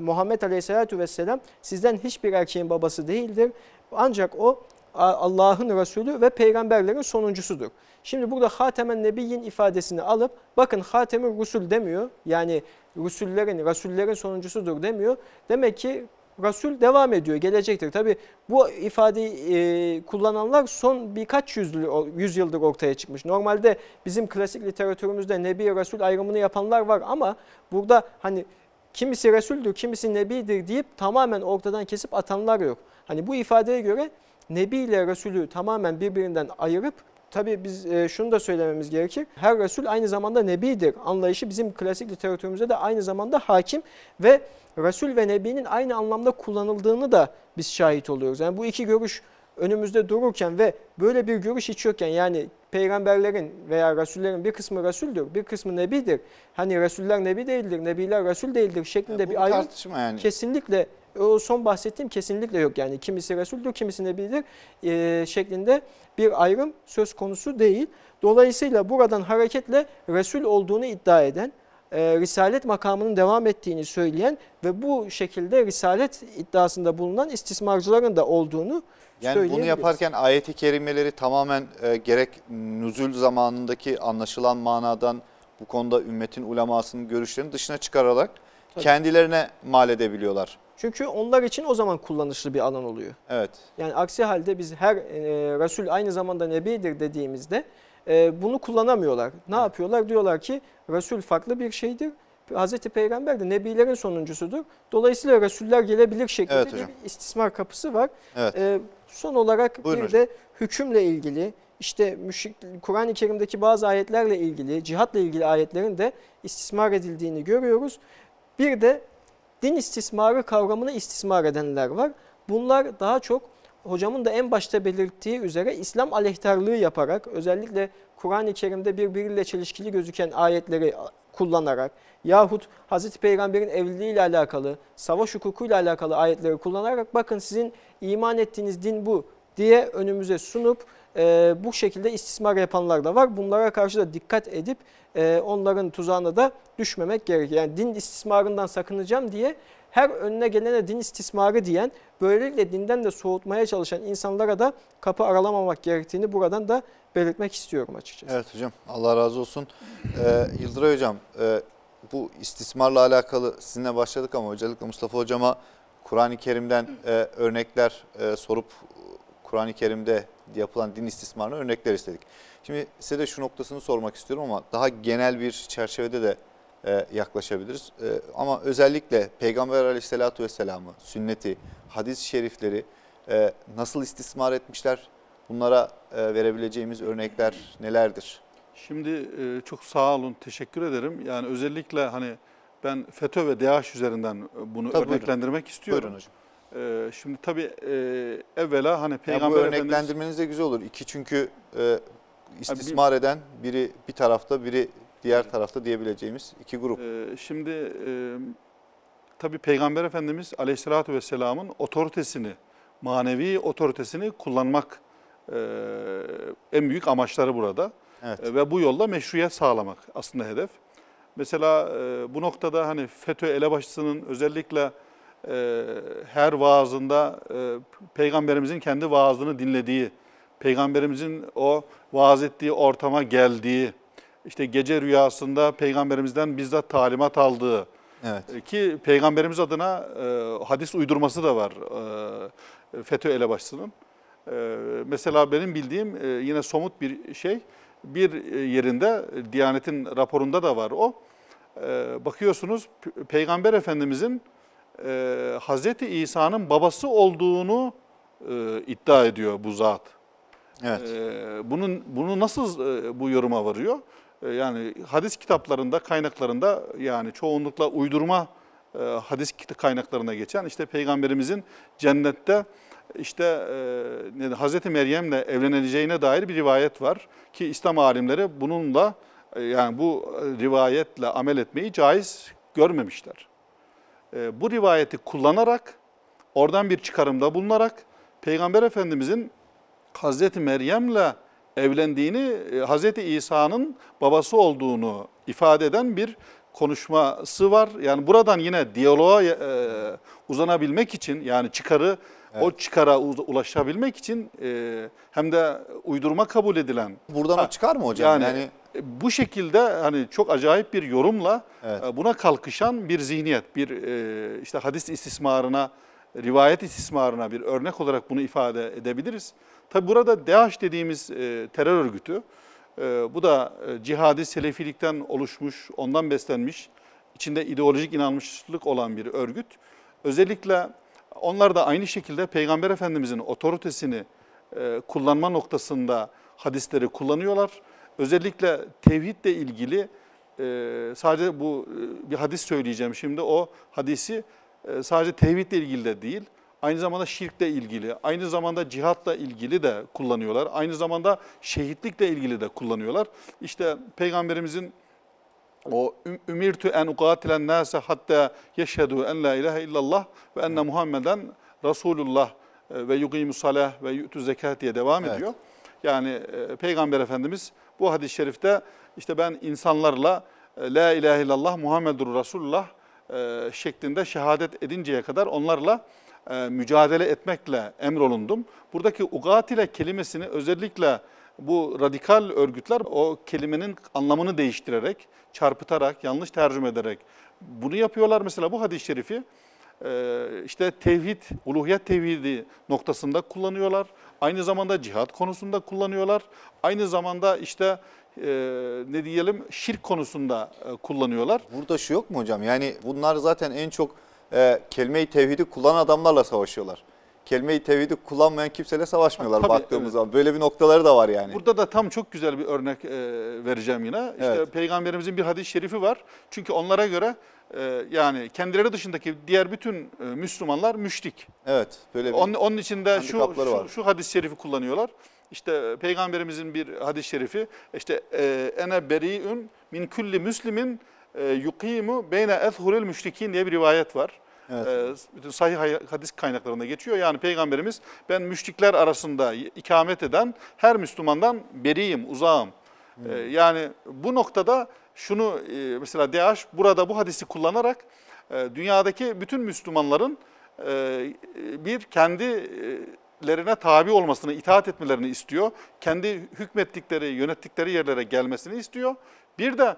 Muhammed Aleyhisselatü Vesselam sizden hiçbir erkeğin babası değildir. Ancak o Allah'ın Resulü ve peygamberlerin sonuncusudur. Şimdi burada Hatemen Nebiyyin ifadesini alıp bakın Hatemin Rusul demiyor. Yani Rusullerin, Resullerin sonuncusudur demiyor. Demek ki Resul devam ediyor, gelecektir. Tabi bu ifadeyi e, kullananlar son birkaç yüzlü, yüzyıldır ortaya çıkmış. Normalde bizim klasik literatürümüzde Nebi Resul ayrımını yapanlar var ama burada hani kimisi Resul'dür, kimisi Nebi'dir deyip tamamen ortadan kesip atanlar yok. Hani bu ifadeye göre Nebi ile Resul'ü tamamen birbirinden ayırıp tabi biz e, şunu da söylememiz gerekir. Her Resul aynı zamanda Nebidir. Anlayışı bizim klasik literatürümüzde de aynı zamanda hakim ve Resul ve Nebi'nin aynı anlamda kullanıldığını da biz şahit oluyoruz. Yani bu iki görüş önümüzde dururken ve böyle bir görüş hiç yokken yani peygamberlerin veya rasullerin bir kısmı rasuldür, bir kısmı nebidir. Hani rasuller nebi değildir, nebiler rasul değildir şeklinde yani bir ayrım yani. kesinlikle o son bahsettiğim kesinlikle yok. Yani kimisi resuldür, kimisi nebidir e, şeklinde bir ayrım söz konusu değil. Dolayısıyla buradan hareketle resul olduğunu iddia eden, e, risalet makamının devam ettiğini söyleyen ve bu şekilde risalet iddiasında bulunan istismarcıların da olduğunu yani bunu yaparken ayeti kerimeleri tamamen e, gerek nüzül zamanındaki anlaşılan manadan bu konuda ümmetin ulemasının görüşlerini dışına çıkararak Tabii. kendilerine mal edebiliyorlar. Çünkü onlar için o zaman kullanışlı bir alan oluyor. Evet. Yani aksi halde biz her e, Resul aynı zamanda Nebi'dir dediğimizde e, bunu kullanamıyorlar. Ne evet. yapıyorlar? Diyorlar ki Resul farklı bir şeydir. Hazreti Peygamber de Nebilerin sonuncusudur. Dolayısıyla Resuller gelebilir şeklinde evet bir istismar kapısı var. Evet. E, Son olarak Buyurun bir hocam. de hükümle ilgili işte Kur'an-ı Kerim'deki bazı ayetlerle ilgili, cihatla ilgili ayetlerin de istismar edildiğini görüyoruz. Bir de din istismarı kavramını istismar edenler var. Bunlar daha çok hocamın da en başta belirttiği üzere İslam aleyhtarlığı yaparak özellikle Kur'an-ı Kerim'de birbiriyle çelişkili gözüken ayetleri kullanarak yahut Hazreti Peygamber'in evliliği ile alakalı, savaş hukukuyla alakalı ayetleri kullanarak bakın sizin iman ettiğiniz din bu diye önümüze sunup e, bu şekilde istismar yapanlar da var. Bunlara karşı da dikkat edip e, onların tuzağına da düşmemek gerekiyor. Yani din istismarından sakınacağım diye her önüne gelene din istismarı diyen, böylelikle dinden de soğutmaya çalışan insanlara da kapı aralamamak gerektiğini buradan da belirtmek istiyorum açıkçası. Evet hocam Allah razı olsun. Ee, Yıldıray hocam e, bu istismarla alakalı sizinle başladık ama özellikle Mustafa hocama Kur'an-ı Kerim'den e, örnekler e, sorup Kur'an-ı Kerim'de yapılan din istismarına örnekler istedik. Şimdi size de şu noktasını sormak istiyorum ama daha genel bir çerçevede de e, yaklaşabiliriz. E, ama özellikle Peygamber aleyhissalatu vesselam'ı, sünneti, hadis-i şerifleri e, nasıl istismar etmişler? Bunlara e, verebileceğimiz örnekler nelerdir? Şimdi e, çok sağ olun, teşekkür ederim. Yani özellikle hani ben FETÖ ve DAEŞ üzerinden e, bunu tabii örneklendirmek buyurun. istiyorum. Buyurun hocam. Ee, şimdi tabii e, evvela hani Peygamber yani bu örneklendirmeniz Efendimiz... de güzel olur. İki çünkü e, istismar eden biri bir tarafta biri diğer tarafta diyebileceğimiz iki grup. Ee, şimdi e, tabii Peygamber Efendimiz Aleyhisselatü Vesselam'ın otoritesini, manevi otoritesini kullanmak e, en büyük amaçları burada. Evet. E, ve bu yolla meşruiyet sağlamak aslında hedef. Mesela e, bu noktada hani FETÖ elebaşısının özellikle e, her vaazında e, peygamberimizin kendi vaazını dinlediği, peygamberimizin o vaaz ettiği ortama geldiği, işte gece rüyasında peygamberimizden bizzat talimat aldığı, Evet. E, ki peygamberimiz adına e, hadis uydurması da var e, FETÖ elebaşısının. E, mesela benim bildiğim e, yine somut bir şey, bir e, yerinde e, Diyanet'in raporunda da var o. Ee, bakıyorsunuz Peygamber Efendimizin e, Hazreti İsa'nın babası olduğunu e, iddia ediyor bu zat. Evet. Ee, bunun bunu nasıl e, bu yoruma varıyor? Ee, yani hadis kitaplarında kaynaklarında yani çoğunlukla uydurma hadis kaynaklarına geçen işte peygamberimizin cennette işte e, Hazreti Meryem'le evleneceğine dair bir rivayet var ki İslam alimleri bununla e, yani bu e, rivayetle amel etmeyi caiz görmemişler. E, bu rivayeti kullanarak, oradan bir çıkarımda bulunarak Peygamber Efendimizin Hazreti Meryem'le evlendiğini, Hazreti İsa'nın babası olduğunu ifade eden bir konuşması var. Yani buradan yine diyaloğa uzanabilmek için yani çıkarı Evet. O çıkara ulaşabilmek için e, hem de uydurma kabul edilen. Buradan ha, o çıkar mı hocam? Yani, yani e, bu şekilde hani çok acayip bir yorumla evet. E, buna kalkışan bir zihniyet, bir e, işte hadis istismarına, rivayet istismarına bir örnek olarak bunu ifade edebiliriz. Tabi burada DH dediğimiz e, terör örgütü, e, bu da e, cihadi selefilikten oluşmuş, ondan beslenmiş, içinde ideolojik inanmışlık olan bir örgüt. Özellikle onlar da aynı şekilde Peygamber Efendimizin otoritesini e, kullanma noktasında hadisleri kullanıyorlar. Özellikle tevhidle ilgili e, sadece bu e, bir hadis söyleyeceğim şimdi. O hadisi sadece tevhidle ilgili de değil, aynı zamanda şirkle ilgili, aynı zamanda cihatla ilgili de kullanıyorlar. Aynı zamanda şehitlikle ilgili de kullanıyorlar. İşte Peygamberimizin o ümirtu en uqatilen nase hatta yeşhedü en la ilahe illallah ve enne Muhammeden Resulullah e, ve yuqimus salah ve yu'tu zekat diye devam evet. ediyor. Yani e, Peygamber Efendimiz bu hadis-i şerifte işte ben insanlarla e, la ilahe illallah Muhammedur Resulullah şeklinde şehadet edinceye kadar onlarla mücadele etmekle emrolundum. Buradaki ugatile kelimesini özellikle bu radikal örgütler o kelimenin anlamını değiştirerek, çarpıtarak, yanlış tercüme ederek bunu yapıyorlar. Mesela bu hadis-i şerifi e, işte tevhid, uluhiyet tevhidi noktasında kullanıyorlar. Aynı zamanda cihat konusunda kullanıyorlar. Aynı zamanda işte e, ne diyelim şirk konusunda e, kullanıyorlar. Burada şu yok mu hocam? Yani bunlar zaten en çok e, kelime-i tevhidi kullanan adamlarla savaşıyorlar kelime-i tevhidi kullanmayan kimseyle savaşmıyorlar ha, tabii, baktığımız evet. zaman. Böyle bir noktaları da var yani. Burada da tam çok güzel bir örnek e, vereceğim yine. İşte evet. Peygamberimizin bir hadis-i şerifi var. Çünkü onlara göre e, yani kendileri dışındaki diğer bütün e, Müslümanlar müşrik. Evet. Böyle bir onun, onun için de şu, şu, şu hadis-i şerifi kullanıyorlar. İşte Peygamberimizin bir hadis-i şerifi işte e, ene beri'ün min külli müslimin e, yuqimu yukimu beyne ethuril müşrikin diye bir rivayet var. Evet. Ee, bütün sahih hadis kaynaklarında geçiyor. Yani Peygamberimiz ben müşrikler arasında ikamet eden her Müslümandan beriyim, uzağım. Evet. Hmm. Yani bu noktada şunu e, mesela DH burada bu hadisi kullanarak e, dünyadaki bütün Müslümanların e, bir kendi lerine tabi olmasını, itaat etmelerini istiyor. Kendi hükmettikleri, yönettikleri yerlere gelmesini istiyor. Bir de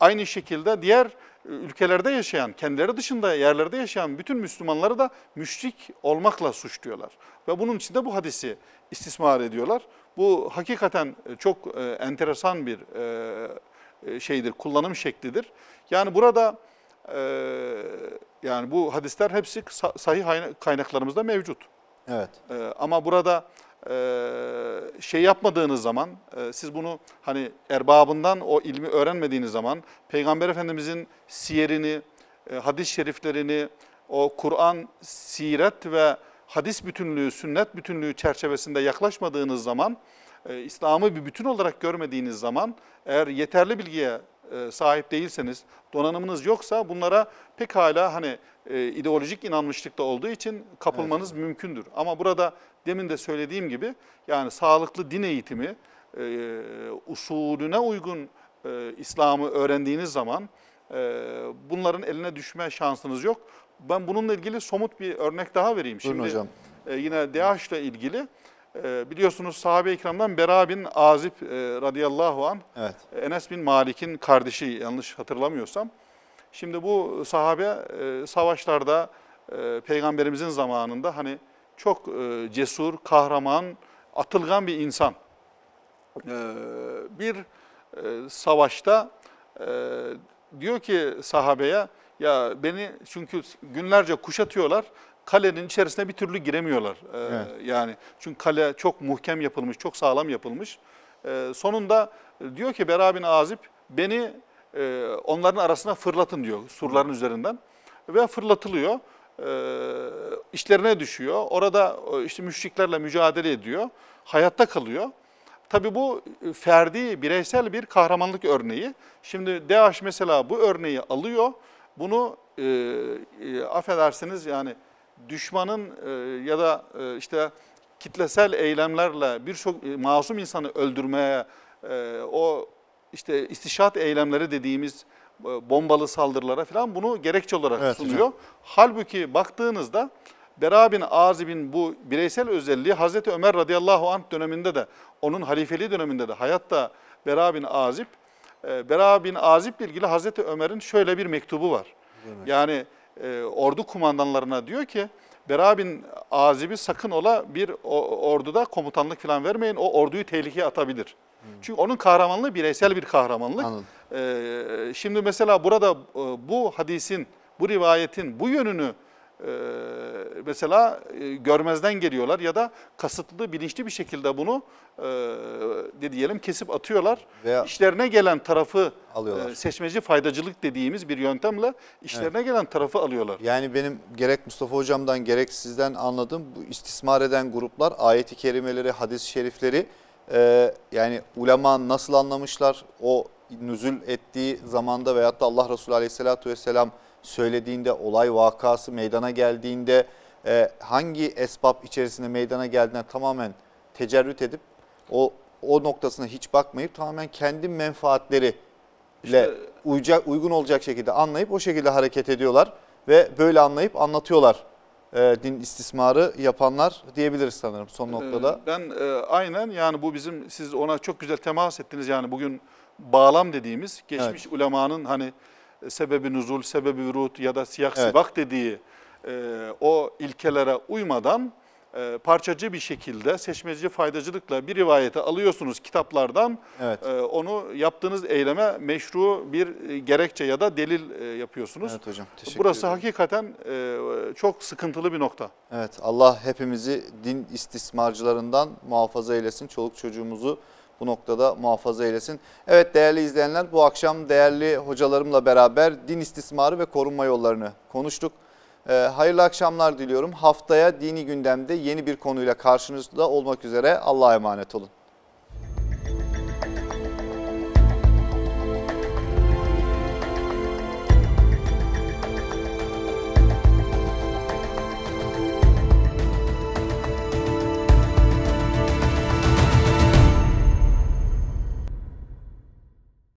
aynı şekilde diğer ülkelerde yaşayan, kendileri dışında yerlerde yaşayan bütün Müslümanları da müşrik olmakla suçluyorlar. Ve bunun için de bu hadisi istismar ediyorlar. Bu hakikaten e, çok e, enteresan bir e, şeydir, kullanım şeklidir. Yani burada yani bu hadisler hepsi sahih kaynaklarımızda mevcut. Evet. Ama burada ee, şey yapmadığınız zaman, e, siz bunu hani erbabından o ilmi öğrenmediğiniz zaman Peygamber Efendimizin siyerini, e, hadis şeriflerini, o Kur'an, siret ve hadis bütünlüğü, sünnet bütünlüğü çerçevesinde yaklaşmadığınız zaman, e, İslam'ı bir bütün olarak görmediğiniz zaman eğer yeterli bilgiye e, sahip değilseniz, donanımınız yoksa bunlara pek hala hani e, ideolojik inanmışlıkta olduğu için kapılmanız evet. mümkündür. Ama burada demin de söylediğim gibi yani sağlıklı din eğitimi e, usulüne uygun İslam'ı öğrendiğiniz zaman bunların eline düşme şansınız yok. Ben bununla ilgili somut bir örnek daha vereyim. Buyurun Şimdi hocam. yine DH ile ilgili ee, biliyorsunuz sahabe ikramdan kiramdan Bera bin Azib e, radıyallahu an evet. Enes bin Malik'in kardeşi yanlış hatırlamıyorsam. Şimdi bu sahabe e, savaşlarda e, peygamberimizin zamanında hani çok cesur, kahraman, atılgan bir insan. Ee, bir savaşta diyor ki sahabeye ya beni çünkü günlerce kuşatıyorlar kalenin içerisine bir türlü giremiyorlar. Ee, evet. Yani çünkü kale çok muhkem yapılmış, çok sağlam yapılmış. Ee, sonunda diyor ki Berabin Azip beni e, onların arasına fırlatın diyor surların üzerinden ve fırlatılıyor. E, işlerine düşüyor. Orada e, işte müşriklerle mücadele ediyor. Hayatta kalıyor. Tabi bu e, ferdi, bireysel bir kahramanlık örneği. Şimdi DAEŞ mesela bu örneği alıyor. Bunu e, e, affedersiniz yani düşmanın e, ya da e, işte kitlesel eylemlerle birçok e, masum insanı öldürmeye o işte istişat eylemleri dediğimiz bombalı saldırılara falan bunu gerekçe olarak evet, sunuyor. Hocam. Halbuki baktığınızda Berab'in Azib'in bu bireysel özelliği Hazreti Ömer radıyallahu anh döneminde de onun halifeliği döneminde de hayatta Berab'in Azib Berab'in Azib ile ilgili Hazreti Ömer'in şöyle bir mektubu var. Demek. Yani e, ordu kumandanlarına diyor ki Bera bin Azib'i sakın ola bir orduda komutanlık falan vermeyin. O orduyu tehlikeye atabilir. Hmm. Çünkü onun kahramanlığı bireysel bir kahramanlık. Ee, şimdi mesela burada e, bu hadisin, bu rivayetin bu yönünü ee, mesela e, görmezden geliyorlar ya da kasıtlı bilinçli bir şekilde bunu de diyelim kesip atıyorlar. Veya işlerine gelen tarafı e, alıyorlar. seçmeci faydacılık dediğimiz bir yöntemle işlerine evet. gelen tarafı alıyorlar. Yani benim gerek Mustafa hocamdan gerek sizden anladığım bu istismar eden gruplar ayeti kerimeleri, hadis-i şerifleri e, yani ulema nasıl anlamışlar o nüzül ettiği zamanda veyahut da Allah Resulü Aleyhisselatü vesselam söylediğinde, olay vakası meydana geldiğinde e, hangi esbab içerisinde meydana geldiğine tamamen tecerrüt edip o o noktasına hiç bakmayıp tamamen kendi menfaatleri ile işte, uygun olacak şekilde anlayıp o şekilde hareket ediyorlar ve böyle anlayıp anlatıyorlar e, din istismarı yapanlar diyebiliriz sanırım son ee, noktada. Ben e, aynen yani bu bizim siz ona çok güzel temas ettiniz yani bugün bağlam dediğimiz geçmiş evet. ulemanın hani sebebi nüzul, sebebi vurut ya da siyah evet. sibak dediği e, o ilkelere uymadan e, parçacı bir şekilde seçmeci faydacılıkla bir rivayete alıyorsunuz kitaplardan. Evet. E, onu yaptığınız eyleme meşru bir e, gerekçe ya da delil e, yapıyorsunuz. Evet hocam. Teşekkür Burası hakikaten e, çok sıkıntılı bir nokta. Evet Allah hepimizi din istismarcılarından muhafaza eylesin. Çoluk çocuğumuzu bu noktada muhafaza eylesin. Evet değerli izleyenler bu akşam değerli hocalarımla beraber din istismarı ve korunma yollarını konuştuk. Ee, hayırlı akşamlar diliyorum. Haftaya dini gündemde yeni bir konuyla karşınızda olmak üzere Allah'a emanet olun.